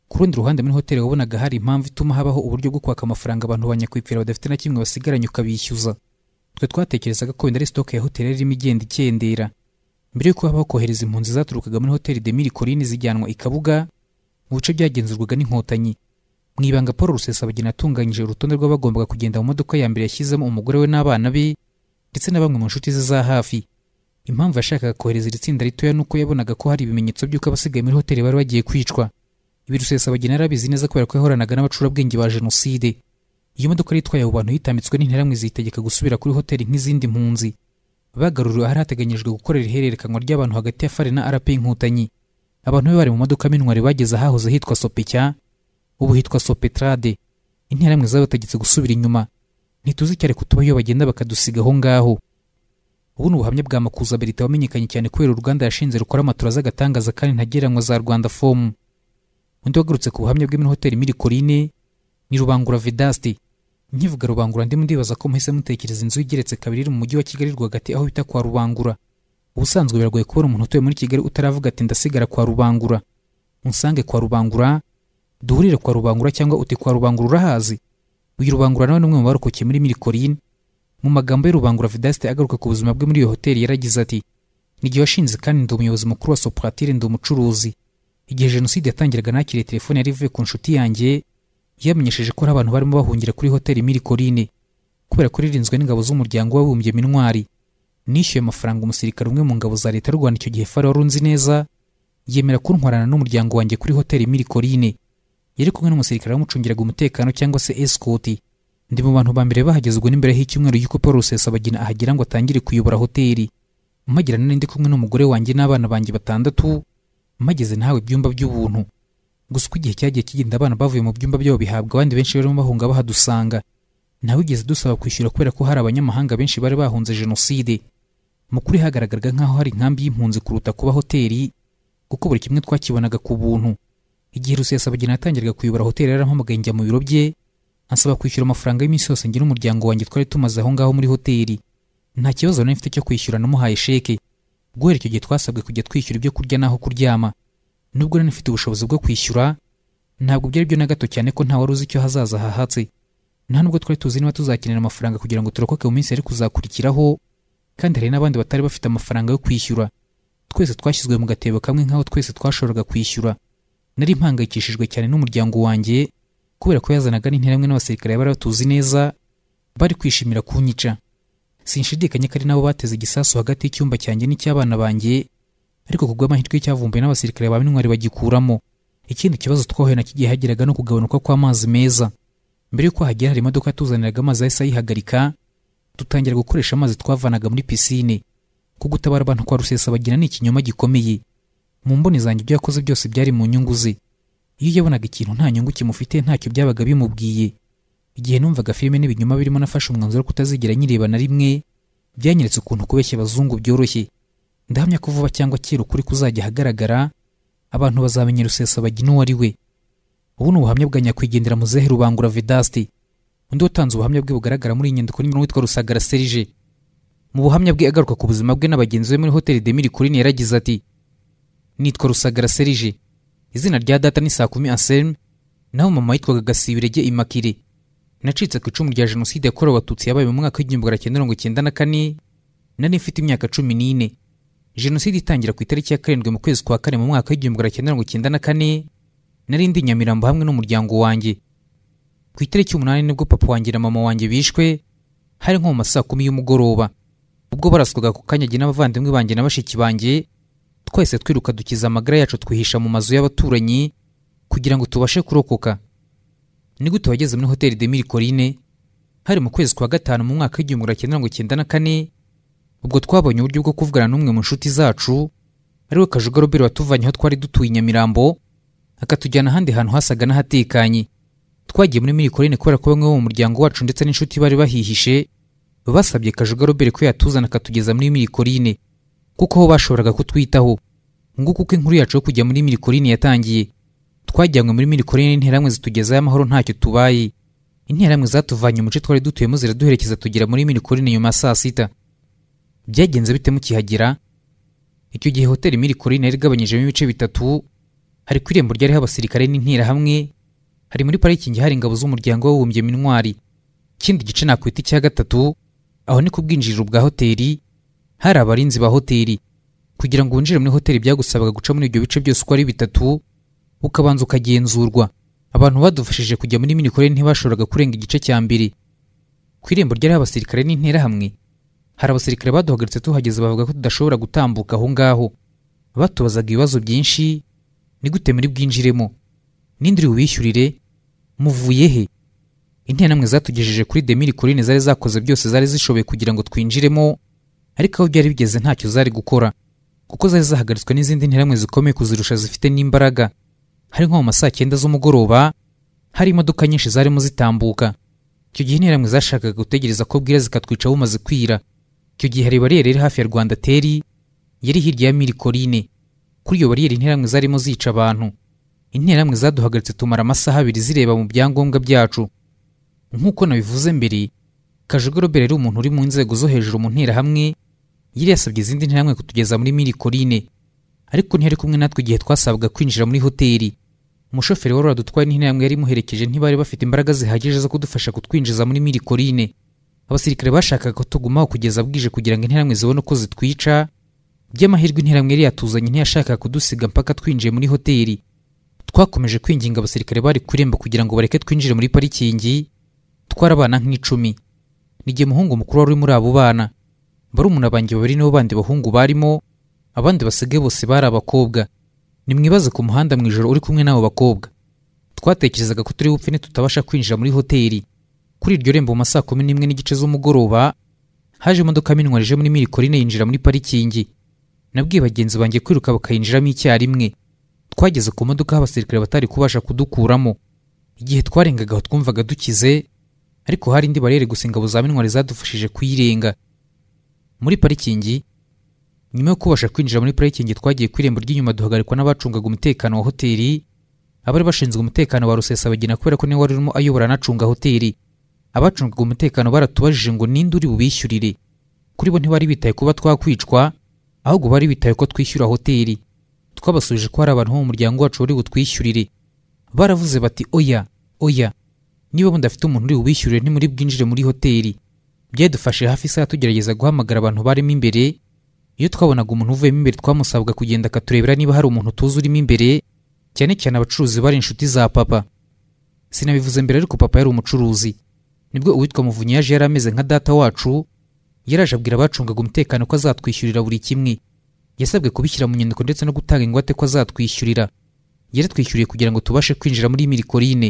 ku rundi ruhande muri hoteli wabonaga hari impamvu ituma habaho uburyo bwo kwaka amafaranga abantu banyakwipfira badafite na kimwe basigaranye ukabishyuza twe twatekerezaga ko wenda ari sitoke ya hoteli irimo igenda ikendera mbere y'uko habaho kohereza impunzi zaturukaga muri hoteli demiri korini zijyanwa ikabuga mu bice byagenzurwaga n'inkotanyi mu ibanga paul rusesabagina atunganyije urutonde rw'abagombaga kugenda mu modoka ya mbere yashyizemo umugore we n'abana be ndetse na bamwe mu nshuti ze za hafi impamvu yashakaga kohereza iri tsinda ritoya ni uko yabonaga ko hari ibimenyetso by'uko abasigaye muri hoteli bari bagiye kwicwa ibi rusesabagina yarabizi neza kubera ko yahoranaga n'abacurabwenge ba jenoside iyo modoka yari itwaye abo bantu yitambitswe n'intaramwe ziyitegeka gusubira kuri hoteli nk'izindi mpunzi bagaruriwe ahari hateganyijwe gukorera ihererekanwa ry'abantu hagati ya fare na rp inkotanyi abantu be bari mu modoka mintwari bageze ahahoze hitwa sopecya ubu hitwa sopetrade interahamwe zabategetse gusubira inyuma ntituzi cyane kutuba iyo bagenda bakadusiga aho ngaho ubu ni ubuhamya bwa Makuza wamenyekanye cyane kubera uruganda yashinze rukora amatora z'agatangaza kandi ntagereranywa za rwanda fomu undi wagarutse ku buhamya bwe muri hoteli miri korine ni rubangura vedaste nkivuga rubangura ndimo ndibaza ko muhise mutekereza inzu igeretse kabiri iri mu mujyi wa kigali rwagati aho bita kwa rubangura ubusanzwe biragoye kubona umuntu utuye muri kigali utaravuga ati ndasigara kwa rubangura unsange kwa rubangura duhurire kwa rubangura cyangwa uti kwa rubangura urahazi uyu rubangura nawe ni umwe mu barokokeye muri miri korine mu magambo y'urubangura vedaste agaruka ku buzima bwe muri iyo hoteli yaragize ati n'igihe washinze kandi ndi umuyobozi mukuru wa sopuratire ndi umucuruzi igihe jenoside yatangiraga nakiriye telefone yari ivuye ku nshuti yanjye yamenyesheje ko hari abantu barimo bahungira kuri hoteli mirikorine kubera ko ririnzwe n'ingabo z'umuryango w'abibumbye minwari nishyuye amafaranga umusirikare umwe mu ngabo za leta y'u rwanda icyo gihe faro wari neza yemera kuntwarana n'umuryango wanjye kuri hoteli mirikorine yari kumwe n'umusirikare wamucungiraga umutekano cyangwa se esikoti ndi mu bantu ba mbere bahagezwa n'imbere y'icyumweru y'uko paul rusesabagina ahagera ngo atangire kuyobora hoteli mpagirana n'indi kumwe n'umugore wanjye n'abana banjye batandatu mpageze nawe ibyumba by'ubuntu gusa uko igihe cyagiye kigenda abana bavuye mu byumba byabo bihabwa abandi benshi barimo bahunga bahadusanga ntawigeze dusaba kwishyura kubera ko hari abanyamahanga benshi bari bahunze jenoside mu kuri hagaragaraga nk'aho hari inkambi y'impunzi kuruta kuba hoteli kuko buri kimwe twakibonaga ku buntu igihe rusesabagina yatangiraga kuyobora hoteli yarampamagaye njya mu biro bye ansaba kwishyura amafaranga y'iminsi yose ngira umuryango wanjye twari tumaze aho ngaho muri hoteli nta kibazo nari mfite cyo kwishyura namuhaye sheke guhera icyo gihe twasabwe kujya twishyura ibyo kurya n'aho kuryama nubwo nari mfite ubushobozi bwo kwishyura ntabwo byari byo na gato cyane ko ntawe wari uzi icyo hazaza hahatse nta nubwo twari tuzi niba tuzakenera amafaranga kugira ngo turokoke mu minsi yari kuzakurikiraho kandi hari n'abandi batari bafite amafaranga yo kwishyura twese twashyizwe mu gatebo kamwe nk'aho twese twashoboraga kwishyura nari mpangayikishijwe cyane n'umuryango wanjye kubera ko yazanaga n'interahamwe n'abasirikare bari batuzi neza bari kwishimira kunyica sinshidikanya ko ari nabo bateze igisasu hagati y'icyumba cyanjye n'icy'abana banjye ariko ku bw'amahirwe cyavumbuye n'abasirikare ba mintwari bagikuramo ikindi kibazo twahuye na kigiye hageraga no kugabanuka kw'amazi meza mbere y'uko hagera hari imodoka yatuzaniraga amazi yahise ayihagarika dutangira gukoresha amazi twavanaga muri pisine ko gutabara abantu kwa rusesabagina ni ikinyoma gikomeye mu mboni zanjye ibyo yakoze byose byari mu nyungu ze iyo yabonaga ikintu nta nyungu kimufite ntacyo byabaga bimubwiye igihe numvaga filime n'ibinyoma birimo nafashe umwanzuro wo kutazigera nyireba na rimwe byanyeretse ukuntu kubeshya abazungu byoroshye ndahamya ko vuba cyangwa kera ukuri kuzajya ahagaragara abantu bazamenya rusesabagina uwo ari we ubu ni ubuhamya bwa nyakwigendera muzehe rubangura vedaste undi watanze ubuhamya bwe bugaragara muri iyi nyandiko n'inyuma witwa rusagara serije mu buhamya bwe agaruka ku buzima bwe n'abagenzi be muri hoteli demiri kurini yaragize ati nitwa rusagara serije izina rya data ni saa kumi anselme naho mama yitwaga gasibirege imakire nacitse ku icumu rya jenoside yakorewe abatutsi yabaye mu mwaka w'igihumbi magana cyenda mirongo icyenda na kane nari mfite imyaka cumi n'ine jenoside itangira ku itariki ya karindwi mu kwezi kwa kane mu mwaka w'igihumbi magana cyenda mirongo icyenda na kane nari ndi nyamirambo hamwe n'umuryango wanjye ku itariki umunani nibwo papa wanjye na mama wanjye bishwe hari nko mu masaa kumi y'umugoroba ubwo baraswaga ku kanyange abavandimwe banjye na bashiki banjye twese twiruka dukiza amagara yacu twihisha mu mazu y'abaturanyi kugira ngo tubashe kurokoka ni gute wageze muri hoteli demiri korine hari mu kwezi kwa gatanu mu mwaka w'igihumbi kimwe mirongo icyenda na kane ubwo twabonye uburyo bwo kuvugana n'umwe mu nshuti zacu ariwe kajuga robert watuvanye aho twari dutuye i nyamirambo akatujyana ahandi hantu hasaga n'ahatekanye twagiye muri mirikorine kubera ko bamwe bo mu muryango wacu ndetse n'inshuti bari bahihishe basabye kajuga robert ko yatuzana akatugeza muri mirikorine kuko ho bashoboraga kutwitaho nguko uko inkuru yacu yo kujya muri mirikorini yatangiye twajyanywe muri mirikorini n'interamwe zitugezaho amahoro ntacyo tubaye interamwe zatuvanye umuce twari dutuyemo ziraduherekeza tugera muri mirikorini nyuma saa sita byagenze bite mukihagera icyo gihe hoteli mirikorini yari igabanyijemo ibice bitatu hari ku irembo ryariho abasirikare n'interahamwe hari muri parikingi hari ingabo z'umuryango w'ababumbye minwari ikindi gice nakwita icya gatatu aho ni ku bwinjiriro bwa hoteli hari abarinzi ba hoteli kugira ngo winjire muri hoteli byagusabaga guca muri ibyo bice byose uko ari bitatu ukabanza ukagenzurwa abantu badufashije kujya muri minikore ntibashoboraga kurenga igice cya mbere ku irembo ryariho abasirikare n'interahamwe hari abasirikare baduhagaritse tuhageze bavuga ko tudashobora gutambuka aho ngaho batubazaga ibibazo byinshi ni gute muri bwinjiremo n'indiri ubishyurire muvuye he intera namwe zatugejeje kuri demiri korine zari zakoze byose zari zishoboye kugira ngo twinjiremo ariko aho byari bigeze ntacyo zari gukora kuko zari zahagaritswe n'izindi ntiramwe zikomeye kuzirusha zifite n'imbaraga hari nko mu ma saa cyenda z'umugoroba hari imodoka nyinshi zarimo zitambuka icyo gihe interahamwe zashakaga gutegereza ko bwira zikatwica bumaze kwira icyo gihe hari bariyeri iri hafi ya rwanda teri yari hirya ya mirikorine kuri iyo bariyeri interahamwe zarimo zica abantu interahamwe zaduhagaritse tumara amasaha abiri zireba mu byangombwa byacu nk'uko nabivuze mbere kajuga robert umuntu uri mu nzego zo hejuru mu nterahamwe yari yasabye izindi ntambwe kutugeza muri mirikorine ariko ntiyari kumwe natwe igihe twasabwaga kwinjira muri hoteli umushoferi wari waradutwaye n'intambwe yari imuherekeje ntibari bafite imbaraga zihagije zo kudufasha kutwinjiza muri mirikorine abasirikare bashakaga ko tugumaho kugeza bwije kugira ngo intambwe zibone uko zitwica by'amahirwe intambwe yari yatuzanye ntiyashakaga kudusiga mpaka twinjiye muri hoteli twakomeje kwinginga abasirikare bari kuremba kugira ngo bareke twinjire muri parikingi twari abana nk'icumi ni igihe umuhungu mukuru wari muri abo bana barumuna banjye babiri nibo bandi bahungu barimo abandi basigaye bose bari abakobwa nimwibaze ku muhanda mu ijoro uri kumwe n'abo bakobwa twatekerezaga ko turi bupfe tutabasha kwinjira muri hoteli kuri iryo rembo mu ma saa kumi n'imwe n'igice z'umugoroba haje imodoka minwarije muri mirikorine yinjira muri parikingi nabwiye bagenzi banjye kwiruka bakayinjiramo icyarimwe twageze ku modoka aho abasirikare batari kubasha kudukuramo igihe twarengaga twumvaga dukize ariko hari indi barere gusa ingabo za minwari zadufashije kuyirenga muri parikingi nyuma yo kubasha kwinjira muri parikingi twagiye ku irembo ry'inyuma duhagarikwa n'abacungaga umutekano wa hoteli abari bashinzwe umutekano wa rusesabagina kubera ko niwe wari urimo ayobora anacunga hoteli abacungaga umutekano baratubajije ngo ninde uri bubishyurire kuri bo ntibari bitaye kuba twakwicwa ahubwo bari bitaye ko twishyura hoteli twabasubije ko hari abantu bo mu muryango wacu bari butwishyurire baravuze bati oya oya niba mudafite umuntu uri bubishyurire ntimuri bwinjire muri hoteli byadufashe hafi isaha tugerageza guhamagara abantu barimo imbere iyo twabonaga umuntu uvuyemo imbere twamusabwa kugenda akaturebera niba hari umuntu tuzi urimo imbere cyane cyane abacuruzi bari inshuti za papa sinabivuze mbere ariko papa yari umucuruzi nibwo uwitwa muvunyi yaje yari ameze nka data wacu yaraje abwira abacungaga umutekano ko azatwishyurira buri kimwe yasabwe kubishyira mu nyandiko ndetse no gutanga ingwate ko azatwishyurira yaratwishyuriye kugira ngo tubashe kwinjira muri mirikorine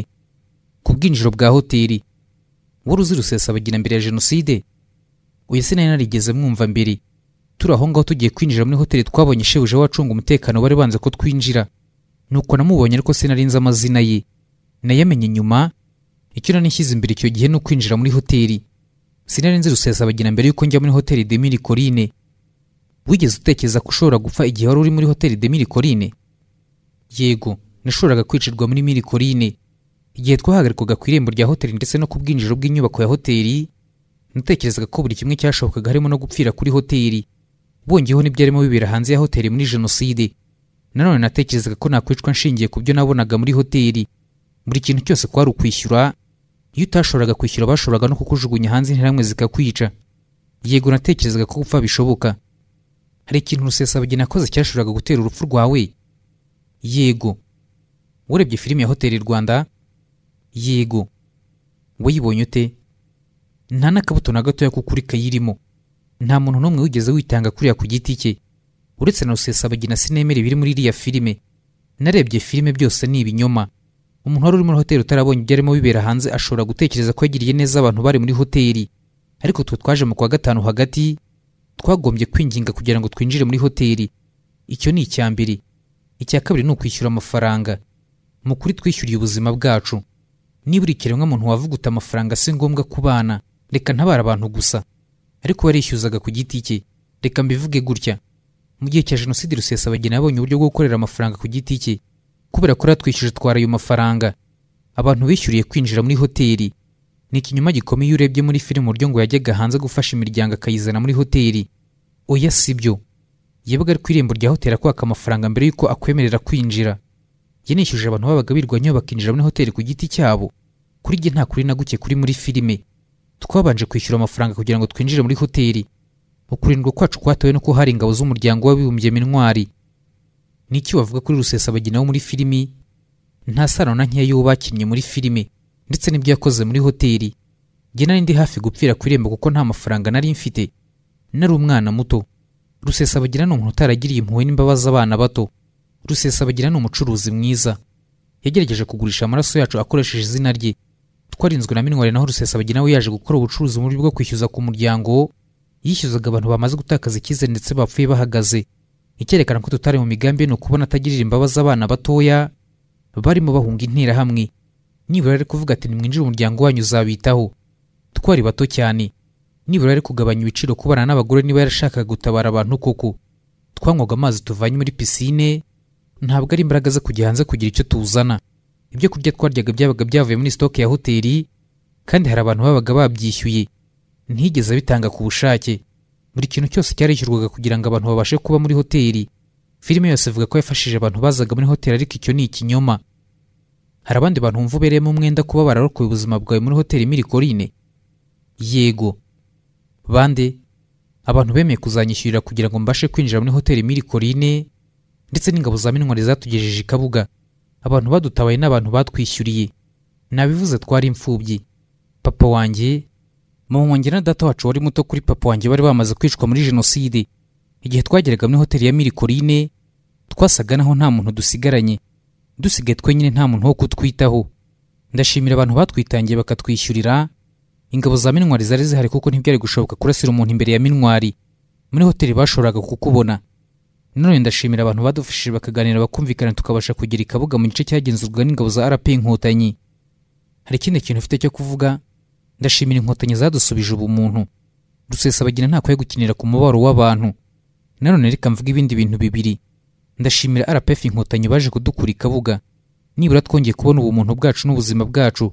ku bwinjiro bwa hoteli wari uzi rusesabagira mbere ya jenoside uyu sinari narigeze mwumva mbere turi aho ngaho tugiye kwinjira muri hoteli twabonye shebuja wacunga umutekano bari banze ko twinjira nuko namubonye ariko sinarinze amazina ye nayamenye nyuma icyo nari imbere icyo gihe ni ukwinjira muri hoteli sinari nzi rusesabagira mbere y'uko njya muri hoteli demiri korine wigeze utekereza ko ushobora gupfa igihe wari uri muri hoteli demiri korine yego nashoboraga kwicirwa muri miri korine igihe twahagarikwaga ku irembo rya hoteli ndetse no ku bwinjiriro bw'inyubako ya hoteli natekerezaga ko buri kimwe cyashobokaga harimo no gupfira kuri hoteli bongeyeho n'ibyarimo bibera hanze ya hoteli muri jenoside nanone natekerezaga ko nakwicwa nshingiye ku byo nabonaga muri hoteli buri kintu cyose kwari ukwishyura iyo utashoboraga kwishyura bashoboraga no kukujugunya hanze interahamwe zikakwica yego natekerezaga ko gupfa bishoboka hari ikintu rusesabageni akoze cyashoboraga gutera urupfu rwawe yego urebye filime ya hoteli rwanda yego wayibonye ute nta n'akabuto na gatoya ko kuri kayirimo nta muntu n'umwe wigeze witanga kuriya ku giti cye uretse na rusesabagina sinemere biri muri iriya filime narebye filime byose ni ibinyoma umuntu wari uri muri hoteli utarabonye ibyo arimo bibera hanze ashobora gutekereza ko yagiriye neza abantu bari muri hoteli ariko twe twaje mu kwa gatanu hagati twagombye kwinginga kugira ngo twinjire muri hoteli icyo ni icya mbere icya kabiri ni ukwishyura amafaranga mu kuri twishyuriye ubuzima bwacu niba uri ikiremwamuntu wavuga uti amafaranga si ngombwa ku bana reka ntabara abantu gusa ariko warishyuzaga ku giti cye reka mbivuge gutya mu gihe cya jenoside rusesabagina yabonye uburyo bwo gukorera amafaranga ku giti cye kubera ko yaratwishyuje twara ayo mafaranga abantu bishyuriye kwinjira muri hoteli ni ikinyoma gikomeye iyo urebye muri filime uburyo ngo yajyaga hanze gufasha imiryango akayizana muri hoteli oya si byo yabaga ari ku irembo rya hoteli akwaka amafaranga mbere y'uko akwemerera kwinjira njye nishyuje abantu babaga birwanya bakinjira muri hoteli ku giti cyabo kuri njye nta kuri na guke kuri muri filime twabanje kwishyura amafaranga kugira ngo twinjire muri hoteli mu kurindwa kwacu kwatewe no nuko hari ingabo z'umuryango w'abibumbye minwari ni iki wavuga kuri rusesabagina wo muri filimi nta sano na nkeya y'uwo bakinnye muri filime ndetse n'ibyo yakoze muri hoteli njye nari hafi gupfira ku irembo kuko nta mafaranga nari mfite nari umwana muto rusesabagina ni umuntu utaragiriye impuhwe n'imbabazi abana bato rusesabagira ni umucuruzi mwiza yagerageje kugurisha amaraso yacu akoresheje izina rye twarinzwe na minwari naho rusesabagira we yaje gukora ubucuruzi mu buryo bwo kwishyuza ku muryango yishyuzaga abantu bamaze gutakaza icyizere ndetse bapfuye bahagaze icyerekana ko tutari mu migambi ni ukubona atagirira imbabazi abana batoya barimo bahunga interahamwe nibura ari kuvuga ati nimwinjire umuryango wanyu uzabitaho twari bato cyane nibura ari kugabanya ibiciro kubana n'abagore niba yarashakaga gutabara abantu koko twanywaga amazi tuvanye muri pisine ntabwo ari imbaraga zo kujya hanze kugira icyo tuzana ibyo kurya twaryaga byabaga byavuye muri sitoke ya hoteli kandi hari abantu babaga babyishyuye ntigeze abitanga ku bushake buri kintu cyose cyarishyurwaga kugira ngo abantu babashe kuba muri hoteli filime yose ivuga ko yafashije abantu bazaga muri hoteli ariko icyo ni ikinyoma hari abandi bantu wumva ubereyemo umwenda kuba bararokoye ubuzima bwawe muri hoteli mirikorine yego bande abantu bemeye kuzanyishyurira kugira ngo mbashe kwinjira muri hoteli mirikorine ndetse n'ingabo za minwari zatugejeje ikabuga abantu badutabaye n'abantu batwishyuriye nabivuze twari imfubyi papa wanjye wanjye na data wacu wari muto kuri papa wanjye bari bamaze kwicwa muri jenoside igihe twageraga muri hoteli ya mirikorine twasaga naho nta muntu dusigaranye dusigaye twenyine nta muntu wo kutwitaho ndashimira abantu batwitangiye bakatwishyurira ingabo za minwari zari zihari kuko ntibyari gushoboka kurasira umuntu imbere ya minwari muri hoteli bashoboraga kukubona none ndashimira abantu badufashije bakaganira bakumvikana tukabasha kugira ikabuga mu gice cyagenzurwa n'ingabo za rp inkotanyi hari ikindi kintu ufite cyo kuvuga ndashimira inkotanyi zadusubije ubumuntu rusesabagina ntako yo gukinira ku mubaro w'abantu nanone reka mvuga ibindi bintu bibiri ndashimira rpf inkotanyi baje kudukura ikabuga nibura twongeye kubona ubumuntu bwacu n'ubuzima bwacu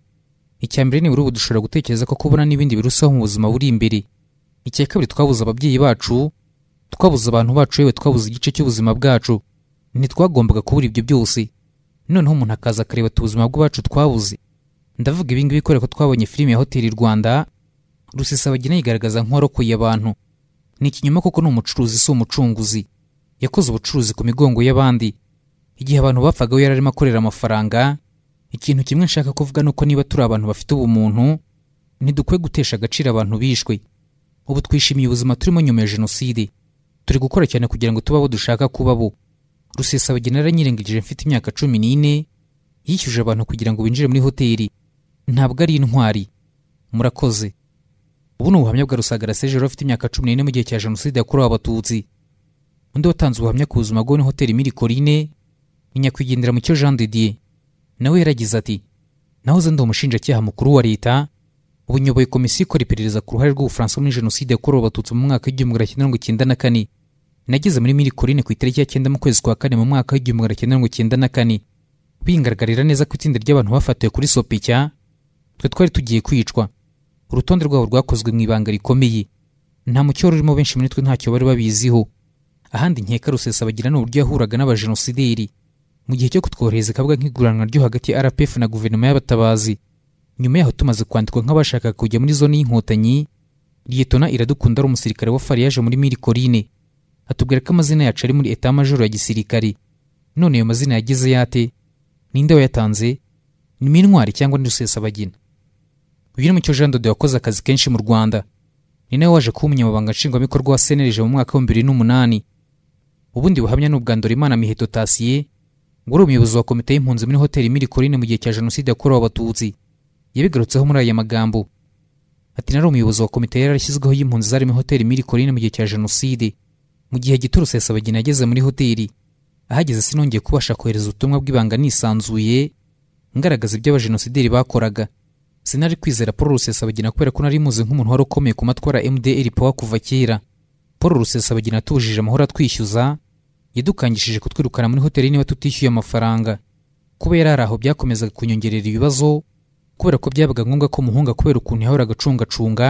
icya nibura ubu dushobora gutekereza ko kubona n'ibindi birusaho mu buzima buri imbere icya kabiri twabuze ababyeyi bacu twabuze abantu bacu yewe twabuze igice cy'ubuzima bwacu ntitwagombaga kubura ibyo byose noneho umuntu akaza akareba ati ubuzima bwacu twabuze ndavuga ibi ngibi kubera ko twabonye filime ya hoteli rwanda rusesabagina yigaragaza nk'uwarokoye abantu ni ikinyoma kuko ni umucuruzi si umucunguzi yakoze ubucuruzi ku migongo y'abandi igihe abantu bapfaga we yari arimo akorera amafaranga ikintu kimwe nshaka kuvuga ni uko niba turi abantu bafite ubumuntu ntidukwiye gutesha agaciro abantu bishwe ubu twishimiye ubuzima turimo nyuma ya jenoside turi gukora cyane kugira ngo tube abo dushaka kuba bo rusesabagina yaranyirengagije mfite imyaka cumi n'ine yishyuje abantu kugira ngo binjire muri hoteli ntabwo ari intwari murakoze ubu ni ubuhamya bwa rusagara sejero afite imyaka cumi n'ine mu gihe cya jenoside yakorewe abatutsi undi watanze ubuhamya ku buzima bwo ni hoteli miri korine ni nyakwigendera mucyo jean Didier nawe yaragize ati nahoze ndi umushinjacyaha mukuru wa leta ubu nyoboye komisiyo ikora iperereza ku ruhare rw'ubufaransa muri jenoside yakorewe abatutsi mu mwaka w'igihumbi magana cyenda mirongo icyenda na kane nageze muri miri korine ku itariki ya cyenda mu kwezi kwa kane mu mwaka w'igihumbi magana cyenda mirongo icyenda na kane bingaragarira neza ku itsinda ry'abantu bafatiwe kuri sopicya twe twari tugiye kwicwa urutonde rwabo rwakozwe mu ibanga rikomeye nta mucyo rurimo benshi muri twe ntacyo bari babiziho ahandi nkeka rusesabagira ni uburyo yahuraga n'abajenosideri mu gihe cyo kutwohereza kabuga nk'iguranwa ryo hagati ya rpf na guverinoma y'abatabazi nyuma yaho tumaze kwandikwa nk'abashaka kujya muri zone y'inkotanyi liyetona iradukunda ari umusirikare wa fari yaje muri miri korine atubwira ko amazina yacu ari muri eta majoro ya gisirikari none ayo mazina yagize yate ninde wayatanze ni mintwari cyangwa ni rusesabagina uyu ni mucyo jean dodo wakoze akazi kenshi mu rwanda ni nawe waje kuba umunyamabanga nshingwabikorwa wa senerije mu mwaka w'ibihumbi bibiri n'umunani ubundi buhamya ni ubwa ndorimana miheto tasiye ngo uri umuyobozi wa komite y'impunzi muri hoteli mirikorine mu gihe cya jenoside yakorewe abatutsi yabigarutseho muri aya magambo ati nari umuyobozi wa komite yarashyizweho y'impunzi zari muri hoteli mirikorine mu gihe cya jenoside mu gihe gito rusesabagina yageze muri hoteli ahageze sinongeye kubasha kohereza ubutumwa bw'ibanga nisanzuye ngaragaza ibyo abajenosideri bakoraga sinari kwizera paul rusesabagina kubera ko nari muzi nk'umuntu wari ukomeye ku matwara mdr power kuva kera paul rusesabagina atujije amahoro atwishyuza yadukangishije kutwirukana muri hoteli niba tutishyuye amafaranga kubera ari aho byakomezaga kunyongerera ibibazo kubera ko byabaga ngombwa ko muhunga kubera ukuntu yahoraga acungacunga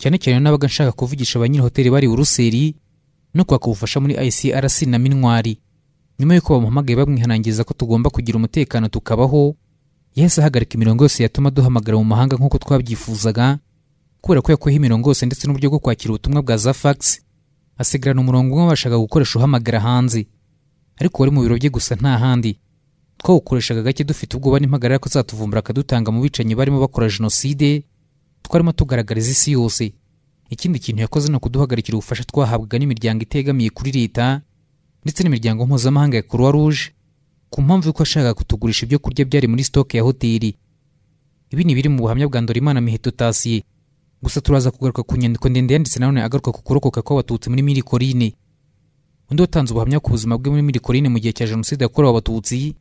cyane cyane nabaga nshaka kuvugisha ba nyiri hoteli bari uruseri no kwaka ubufasha muri icrc na minwari nyuma y'uko bamuhamagaye bamwihanangiriza ko tugomba kugira umutekano tukabaho yahise ahagarika imirongo yose yatuma duhamagara mu mahanga nk'uko twabyifuzaga kubera ko yakuyeho imirongo yose ndetse n'uburyo bwo kwakira ubutumwa bwa za fax asigarana umurongo umwe wabashaga gukoresha uhamagara hanze ariko wari mu biro bye gusa nta handi twawukoreshaga gake dufite ubwoba n'impagarara ko azatuvumbura akadutanga mu bicanyi barimo bakora jenoside twarimo tugaragariza isi yose ikindi kintu yakoze ni ukuduhagarikira ubufasha twahabwaga n'imiryango itegamiye kuri leta ndetse n'imiryango mpuzamahanga ya croix rouge ku mpamvu y'uko ashaka kutugurisha ibyo kurya byari muri sitoke ya hoteli ibi ni ibiri mu buhamya bwa ndorimana miheto tasiye gusa turaza kugaruka ku nyandiko ndende yanditse nanone agaruka ku kurokoka kw'abatutsi muri mirikorine undi watanze ubuhamya ku buzima bwe muri mirikorine mu gihe cya jenoside yakorewe abatutsi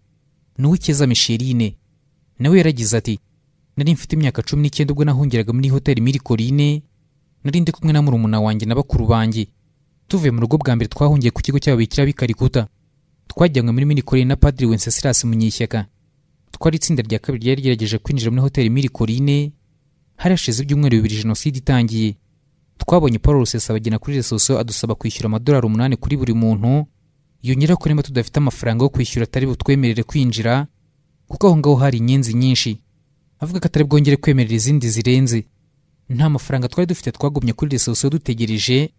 ni uwikeza Micheline nawe yaragize ati nari mfite imyaka cumi n'icyenda ubwo nahungiraga muri hoteli mirikorine nari ndi kumwe na murumuna wanjye na bakuru banjye tuvuye mu rugo bwa mbere twahungiye ku kigo cy'ababikira b'i twajyanywe muri mirikori na padiri wencesilas munyeshyaka twari itsinda rya kabiri ryari rigerageje kwinjira muri hoteli mirikorine harashize ibyumweru bibiri jenoside itangiye twabonye paul rusesabagina kuri resoso adusaba kwishyura amadorari umunani kuri buri muntu yongera ko niba tudafite amafaranga yo kwishyura atari butwemerere kwinjira kuko aho ngaho hari inyenzi nyinshi avuga ko atari bwongere kwemerera izindi zirenze nta mafaranga twari dufite twagumye kuri resebusiyo dutegereje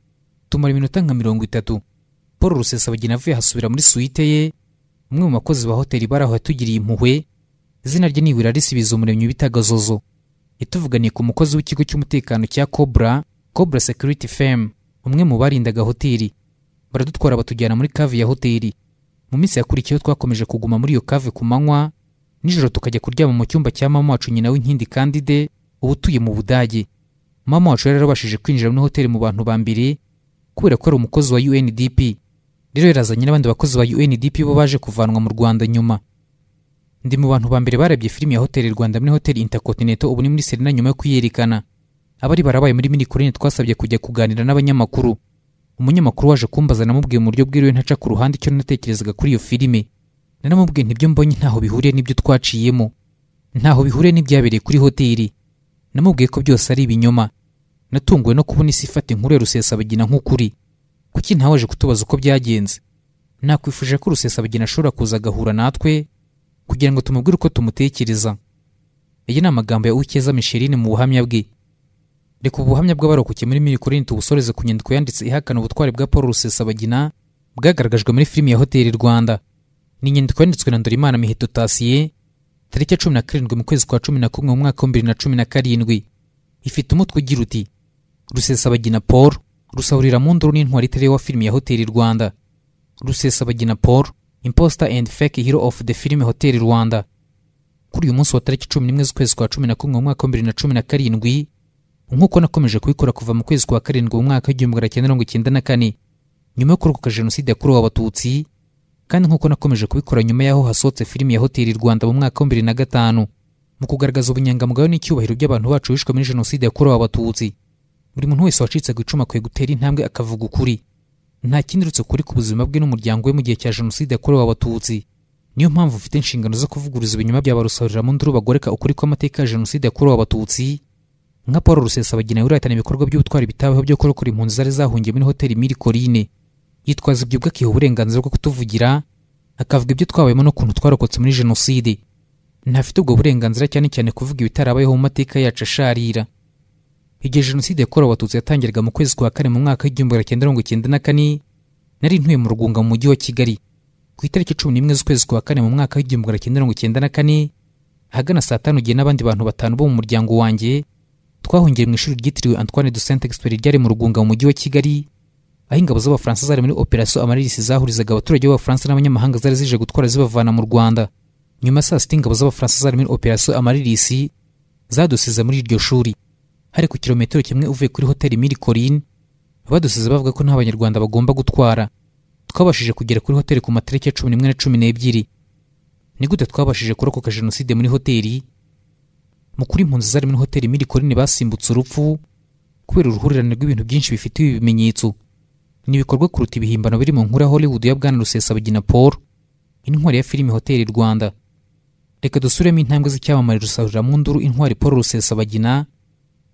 tumara iminota nka mirongo itatu paul rusesabagina avuye ahasubira muri suwite ye umwe mu bakozi ba hoteli baraho yatugiriye impuhwe izina rye ni risibiza umuremyi bitaga zozo ku mukozi w'ikigo cy'umutekano cya cobra cobra security firm umwe mu barindaga hoteli baradutwara batujyana muri kave ya hoteli mu minsi yakurikiyeho twakomeje kuguma muri iyo kave ku manywa nijoro tukajya kuryama mu cyumba cya mama wacu nyina w'inkindi kandide uba utuye mu budage mama wacu yarabashije kwinjira muri hoteli mu bantu ba mbere kubera ko ari umukozi wa UNDP rero yarazanye n'abandi bakozi ba UNDP bo baje kuvanwa mu Rwanda nyuma ndi mu bantu ba mbere barabye filime ya hoteli Rwanda muri hoteli Intercontinental ubu ni muri Serena nyuma yo kuyerekana abari barabaye muri mini kurene twasabye kujya kuganira n'abanyamakuru umunyamakuru waje kumbaza namubwiye mu buryo bwiriwe ntaca ku ruhande icyo natekerezaga kuri iyo filime nanamubwiye ntibyo mbonye ntaho bihuriye n'ibyo twaciyemo ntaho bihuriye n'ibyabereye kuri hoteli namubwiye ko byose ari ibinyoma natunguwe no kubona isi ifata inkuru ya rusesabagina nk'ukuri kuki ntawe kutubaza uko byagenze nakwifuje ko rusesabagina ashobora kuza agahura natwe kugira ngo tumubwire uko tumutekereza iyi ni amagambo ya ukeza misherine mu buhamya bwe reka ubuhamya bw'abarokoke muri mirikorine tubusoreze ku nyandiko yanditse ihakana ubutwari bwa paul rusesabagina bwagaragajwe muri filimi ya hoteli rwanda ni inyandiko yanditswe na ndorimana miheto tasiye tariki ya cumi na karindwi mu kwezi kwa cumi na kumwe mu mwaka w'ibiri na cumi na karindwi ifite umutwe ugira uti rusesabagina paul rusahurira mu nduru n'intwari itari wa filime ya hoteli rwanda rusesabagina paul imposter and fake hero of the film hoteli rwanda kuri uyu munsi wa tariki cumi n'imwe z'ukwezi kwa cumi na kumwe mu mwaka wa na cumi na karindwi nk'uko nakomeje kubikora kuva mu kwezi kwa karindwi mu mwaka w'igihumbi magana cyenda mirongo icyenda na kane nyuma yo kurokoka jenoside yakorewe abatutsi kandi nk'uko nakomeje kubikora nyuma y'aho hasohotse filime ya hoteli rwanda mu mwaka wa na gatanu mu kugaragaza ubunyangamugayo n'icyubahiro by'abantu bacu bishwe muri jenoside yakorewe abatutsi buri muntu wese wacitse ku icumu akwiye gutera intambwe akavuga ukuri nta kindi uretse ukuri ku buzima bwe n'umuryango we mu gihe cya jenoside yakorewe abatutsi niyo mpamvu ufite inshingano zo kuvuguruza ibinyoma bya mu nduru bagoreka ukuri kw'amateka ya jenoside yakorewe abatutsi nka paul rusesabagina wirahitana ibikorwa by'ubutwari bitabaho byo kurokora impunzi zari zahungiye muri hoteli miri korine yitwaza ibyo ubwe akiha uburenganzira bwo kutuvugira akavuga ibyo twabayemo n'ukuntu twarokotse muri jenoside ntafite ubwo burenganzira cyane cyane kuvuga ibitarabayeho mu mateka yacu asharira igihe jenoside yakorewe abatutsi yatangirwaga mu kwezi kwa kane mu mwaka w'igihumbi magana cyenda na kane nari ntuye mu rugunga mu mujyi wa kigali ku itariki cumi n'imwe z'ukwezi kwa kane mu mwaka w'igihumbi magana cyenda mirongo icyenda na kane ahagana saa tanu gihe n'abandi bantu batanu bo mu muryango wanjye twahungiye mu ishuri ryitiriwe antoine du saint expert ryari mu rugunga mu mujyi wa kigali aho ingabo z'abafaransa zari muri operasiyo amarerisi zahurizaga abaturage b'abafaransa n'abanyamahanga zari zije gutwara zibavana mu rwanda nyuma ya saa sita ingabo z'abafaransa zari muri operasiyo amarerisi zadusize muri iryo shuri hari ku kilometero kimwe uvuye kuri hoteli miri korine badusize bavuga ko nta banyarwanda bagomba gutwara twabashije kugera kuri hoteli ku matariki ya cumi n'imwe na cumi n'ebyiri ni gute twabashije kurokoka jenoside muri hoteli mukuru impunzi zari muri hoteli miri korine basimbutse urupfu kubera uruhurirane rw'ibintu byinshi bifitiwe ibimenyetso ni ibikorwa kuruta ibihimbano biri mu nkuru ya hollywood ya bwana rusesabagina paul intwari ya filime hoteli rwanda reka dusuremo intambwe z'icyamamare rusahurira mu nduru intwari paul rusesabagina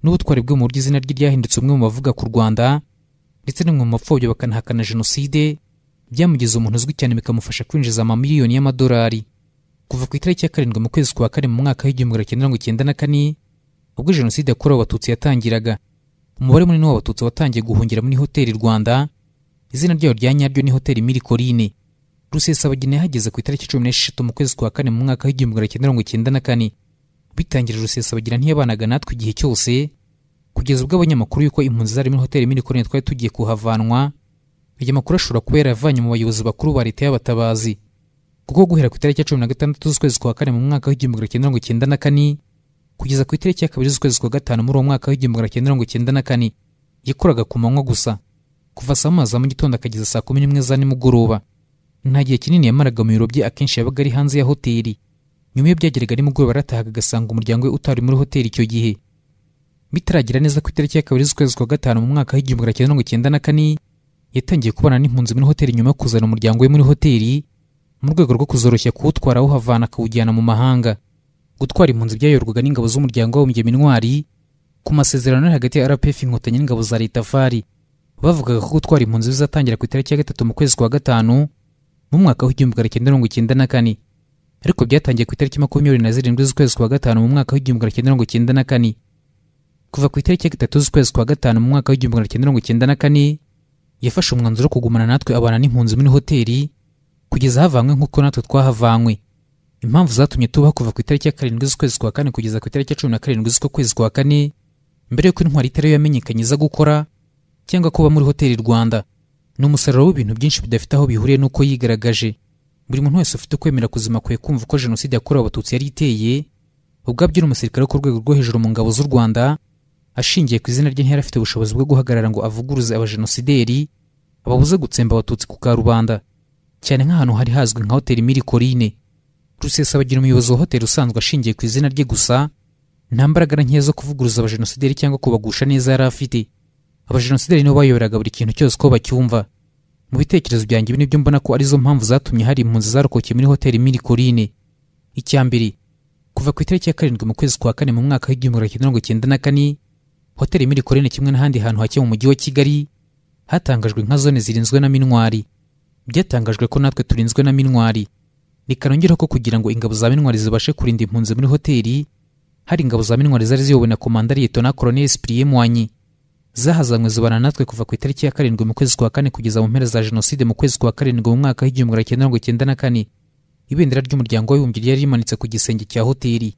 n'ubutwari bwe mu buryo izina rye ryahindutse umwe mu bavuga ku rwanda ndetse no mu mapfobyo bakanahakana jenoside byamugize umuntu uzwi cyane bikamufasha kwinjiza amamiliyoni y'amadolari kuva ku itariki ya karindwi mu kwezi kwa kane mu mwaka w'igihumbi kimwe mirongo icyenda na kane ubwo jenoside yakorewe abatutsi yatangiraga umubare munini w'abatutsi watangiye guhungira muri hoteli rwanda izina ryayo rya nyaryo ni hoteli mirikorine rusesabagina yahageze ku itariki cumi n'esheshatu mu kwezi kwa kane mu mwaka w'igihumbi kimwe mirongo icyenda na kane bitangira rusesabagina ntiyabanaga natwe igihe cyose kugeza ubwo abanyamakuru yuko impunzi zari muri hoteli mini twari tugiye kuhavanwa aya makuru ashobora kuba yaravanye mu bayobozi bakuru ba leta y'abatabazi kuko guhera ku itariki ya cumi na gatandatu z'ukwezi kwa kane mu mwaka w'igihumbi magana mirongo icyenda na kane kugeza ku itariki ya kabiri z'ukwezi kwa gatanu muri uwo mwaka w'igihumbi magana mirongo icyenda na kane yakoraga ku manywa gusa kuva saa moya za mu gitondo akageza saa kumi n'imwe za nimugoroba nta gihe kinini yamaraga mu biro bye akenshi yabaga ari hanze ya hoteli nyuma iyo byageraga nimugoroba aratahaga agasanga umuryango we utari muri hoteli icyo gihe bitaragira neza ku itariki ya kabiri z'ukwezi kwa gatanu mu mwaka w'igihumbi magana cyenda mirongo icyenda na kane yatangiye kubana n'impunzi muri hoteli nyuma yo kuzana umuryango we muri hoteli mu rwego rwo kuzoroshya kuwutwara awuhavana akawujyana mu mahanga gutwara impunzi byayorwaga n'ingabo z'umuryango w'abumbye intwari ku masezerano ari hagati ya rpf inkotanyi n'ingabo za leta fari bavugaga ko gutwara impunzi bizatangira ku itariki ya gatatu mu kwezi kwa gatanu mu mwaka w'igihumbi magana cyenda mirongo icyenda na kane ariko byatangiye ku itariki makumyabiri na zirindwi z'ukwezi kwa gatanu mu mwaka w'igihumbi magana cyenda mirongo icyenda na kane kuva ku itariki ya gatatu z'ukwezi kwa gatanu mu mwaka w'igihumbi magana cyenda mirongo icyenda na kane yafashe umwanzuro wo kugumana natwe abana n'impunzi muri hoteli kugeza havanywe nk'uko natwe twahavanywe impamvu zatumye tubaho kuva ku itariki ya karindwi z'ukwezi kwa kane kugeza ku itariki ya cumi na karindwi z'ukwezi kwa kane mbere y'uko intwari itari yo yamenyekanye iza gukora cyangwa kuba muri hoteli rwanda ni umusaruro w'ibintu byinshi bidafite aho bihuriye n'uko yigaragaje buri muntu wese ufite ukwemera kuzima kwiye kumva uko jenoside yakorewe abatutsi yari iteye ubwabyo ni umusirikare wo ku rwego rwo hejuru mu ngabo z'u rwanda ashingiye ku izina ry'intera afite ubushobozi bwo guhagarara ngo avuguruze abajenosideri ababuze gutsemba abatutsi ku karubanda cyane nk'ahantu hari hazwi nka hoteli rusesa rusesabagira umuyobozi wa hoteli usanzwe ashingiye ku izina rye gusa nta mbaraga nkeya zo kuvuguruza abajenosideri cyangwa kubagusha neza yari afite abajenosideri nibo bayoboraga buri kintu cyose ko bacyumva mu bitekerezo byanjye ibi nibyo mbona ko arizo mpamvu zatumye hari impunzi zarokokeye muri hoteli mirikorine icya mbere kuva ku itariki ya karindwi mu kwezi kwa kane mu mwaka w'igihumbi kimwe magana cyenda na kane hoteli mirikorene kimwe n'ahandi hantu hake mu mujyi wa kigali hatangajwe nka zone zirinzwe na minwari byatangajwe ko natwe turinzwe na minwari rikanongeraho ko kugira ngo ingabo za minwari zibashe kurinda impunzi muri hoteli hari ingabo za minwari zari ziyobowe na komandari yitona koloneli sipiriye mwanyi zahazanywe zibana natwe kuva ku itariki ya karindwi mu kwezi kwa kane kugeza mu mpera za jenoside mu kwezi kwa karindwi mu mwaka w'igihumbi magana cyenda mirongo icyenda na kane ibendera ry'umuryango w'abibumbye ryari rimanitse ku gisenge cya hoteli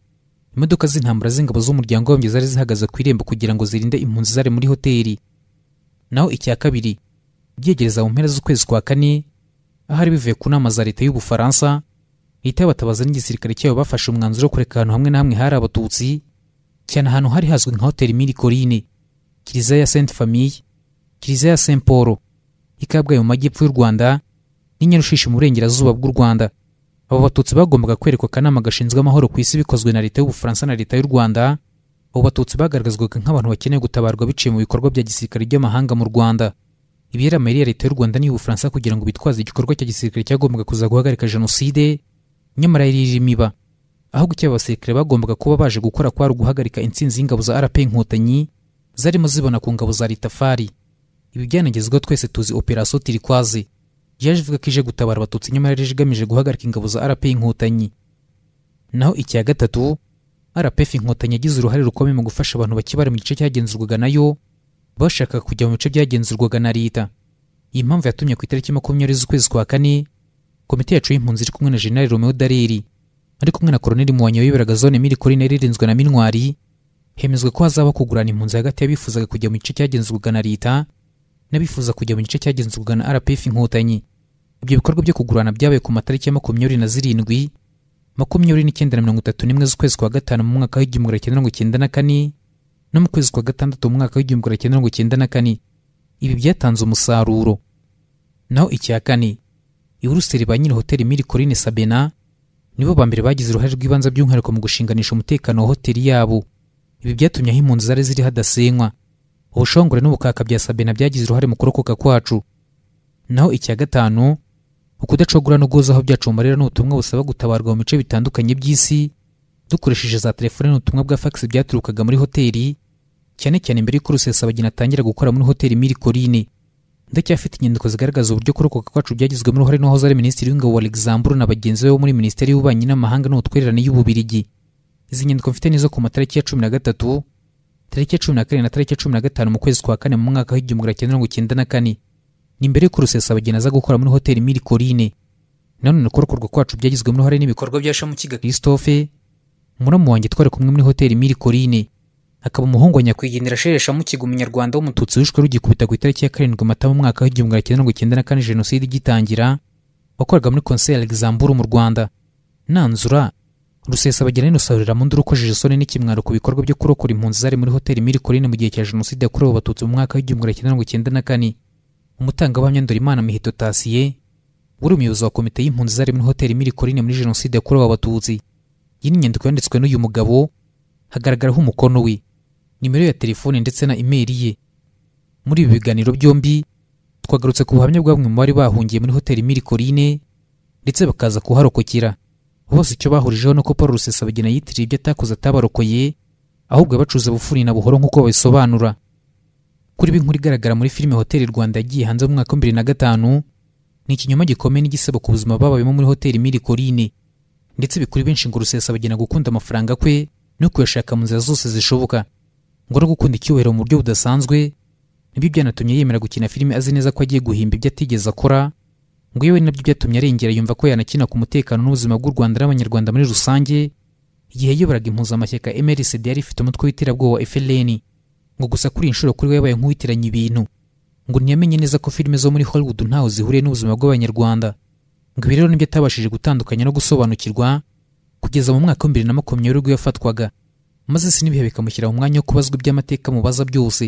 imodoka z'intambara z'ingabo z'umuryango w'abimbyi zari zihagaze ku irembo kugira ngo zirinde impunzi zari muri hoteli naho icya kabiri byegereza mu mpera z'ukwezi kwa kane ahari bivuye ku nama za leta y'ubufaransa leta y'abatabaza n'igisirikare cyayo bafashe umwanzuro wo kureka ahantu hamwe na hamwe hari abatutsi cyane ahantu hari hazwi nka hoteli miri korine kiliziya ya sainte famille kiliziya ya saint paul ikabwaye mu majyepfo y'u rwanda n'inyarushishi mu burengerazuba bw'u rwanda abo batutsi bagombaga kwerekwa akanama gashinzwe amahoro ku isi bikozwe na leta y'ubufaransa na leta y'u rwanda abo batutsi bagaragazwaga nk'abantu bakeneye gutabarwa biciye mu bikorwa bya gisirikare by'amahanga mu rwanda ibera ya leta y'u rwanda n'iy'ubufaransa kugira ngo bitwaze igikorwa cya gisirikare cyagombaga kuza guhagarika jenoside nyamara ririmo ahubwo icyo abasirikare bagombaga kuba baje gukora kwari uguhagarika intsinzi y'ingabo za rp inkotanyi zarimo zibona ku ngabo za litafari ibi byanagezweho twese tuzi operasiyo tirikwaze yaje ivuga ko ije gutabara abatutsi nyamara rije igamije guhagarika ingabo za rp inkotanyi naho icya gatatu rpf inkotanyi yagize uruhare rukomeye mu gufasha abantu bakibara mu gice cyagenzurwaga nayo bashaka kujya mu bice byagenzurwaga na leta iyi mpamvu yatumye ku itariki makumyabiri z'ukwezi kwa kane komite yacu y'impunzi iri kumwe na jenerali romeo dariri ari kumwe na koroneli muwanyi wiberaga zone miri korineri irinzwe na Minwari hemezwa ko hazaba kugurana impunzi hagati y'abifuzaga kujya mu gice cyagenzurwaga na leta n'abifuza kujya mu gice cyagenzurwa na rpf inkotanyi ibyo bikorwa byo kugurana byabaye ku matariki ya makumyabiri na zirindwi makumyabiri n'icyenda na mirongo itatu n'imwe z'ukwezi kwa gatanu mu mwaka w'igihumbi magana cyenda mirongo icyenda na kane no mu kwezi kwa gatandatu mu mwaka w'igihumbi magana cyenda mirongo icyenda na kane ibi byatanze umusaruro naho icya kane iburuseli ba nyiri hoteli miri korine sabena nibo ba mbere bagize uruhare rw’ibanza by'umwihariko mu gushinganisha umutekano wa hoteli yabo ibi byatumye aho impunzi zari ziri hadasenywa ubushongore n'ubukaka bya sabena byagize uruhare mu kurokoka kwacu naho icya gatanu ukudacogora no guhoza aho byacumba rero busaba gutabarwa mu bice bitandukanye by'isi dukoresheje za telefone n'ubutumwa bwa fax byaturukaga muri hoteli cyane cyane mbere y'uko rusesabagina atangira gukora muri hoteli miri korine ndacyafite inyandiko zigaragaza uburyo kurokoka kwacu byagizwemo uruhare n'uwahoze ari minisitiri w'ingabo wa Alexandre na bagenzi be bo muri minisiteri y'ububanyi n'amahanga n'ubutwererane y'ububirigi izi nyandiko mfite nizo ku matariki ya cumi na gatatu tariki cumi na karindwi na tariki cumi na gatanu mu kwezi kwa kane mu mwaka w'igihumbi magana cyenda na kane ni mbere y'uko rusesabageni aza gukora muri hoteli miri korine nanone kurokorwa kwacu byagizwemo uruhare n'ibikorwa bya shamukiga christophe muramu wanjye twari kumwe muri hoteli miri korine akaba umuhungu wa nyakwigendera shere shamukiga umunyarwanda w'umututsi wishwe rugikubita ku itariki ya karindwi mata mu mwaka w'igihumbi magana cyenda na kane jenoside igitangira wakoraga muri konseri alexamburu mu rwanda nanzura rusesabagina innocent ruramundi urukojeje isoni n'ikimwaro ku bikorwa byo kurokora impunzi zari muri hoteli miri korine mu gihe cya jenoside yakorewe abatutsi mu mwaka w'igihumbi magana cyenda mirongo icyenda na kane umutangabuhamya ndorimana miheto tasiye wari umuyobozi wa komite y'impunzi zari muri hoteli miri korine muri jenoside yakorewe abatutsi iyi ni inyandiko yanditswe n'uyu mugabo hagaragaraho umukono we nimero ya telefone ndetse na imeri ye muri ibi biganiro byombi twagarutse ku buhamya bwa mu bari bahungiye muri hoteli miri korine ndetse bakaza kuharokokera bose icyo bahurijeho ni uko paul rusesabagina yitiriye ibyo atakoze atabarokoye ahubwo abacuruza bufuni na buhoro nk'uko babisobanura kuri nkuru igaragara muri filime hoteli rwanda yagiye hanze mu mwaka wa na gatanu ni ikinyoma gikomeye n'igisebo ku buzima babayemo muri hoteli miri korine ndetse bikuri benshi ngo rusesabagina gukunda amafaranga kwe no kuyashaka mu nzira zose zishoboka ngo no gukunda icyubahiro mu buryo budasanzwe nibyo byanatumye yemera gukina filime azi neza ko agiye guhimba ibyo atigeze akora ngo yewe nabyo byatumye arengera yumva ko yanakina ku mutekano n'ubuzima bw'u rwanda n'abanyarwanda muri rusange igihe yayoboraga impuzamashyaka mrcd yari ifite umutwe w'iterabwoba frn ngo gusa kuri iyi nshuro kuri we yabaye nk'uwitiranya ibintu ngo ntiyamenye neza ko filime zo muri hollywood ntaho zihuriye n'ubuzima bw'abanyarwanda ngo ibi rero nibyo atabashije gutandukanya no gusobanukirwa kugeza mu mwaka w'ibiri na makumyabiri ubwo yafatwaga maze si n'ibihe bikamushyira mu mwanya wo kubazwa iby'amateka mubaza byose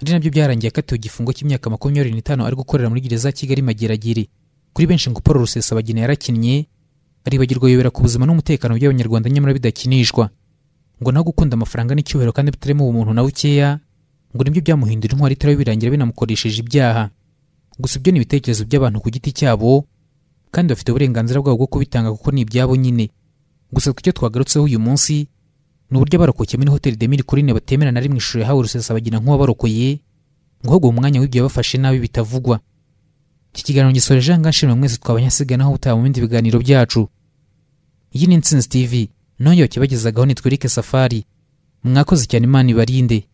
ari nabyo byarangiye akatiwe igifungo cy'imyaka makumyabiri n'itanu ari gukorera muri gereza ya kigali mageragere kuri benshi ngo paul rusesabagina yarakinnye aribagirwa yobera ku buzima n'umutekano by'abanyarwanda nyamara bidakinishwa ngo nawe gukunda amafaranga n'icyubahiro kandi bitarimo ubumuntu na ukeya ngo nibyo byamuhindura intwari itari birangira binamukoresheje ibyaha gusa ibyo ni ibitekerezo by'abantu ku giti cyabo kandi bafite uburenganzira bwabo bwo kubitanga kuko ni ibyabo nyine gusa ku icyo twagarutseho uyu munsi ni uburyo abarokokeye muri hoteli de mirikuri batemera na rimwe ishuri yahawe rusesabagina nk'uwabarokoye ngo ahubwo mu w'ibyo yabafashe nabi bitavugwa iki kiganiro gisoreje aha ngaha mwese twabanyasigaye naho butaha mu bindi biganiro byacu iyi ni intsinzi tv nongeye kibagezaga nitwereke safari mwakoze cyane imana ibarinde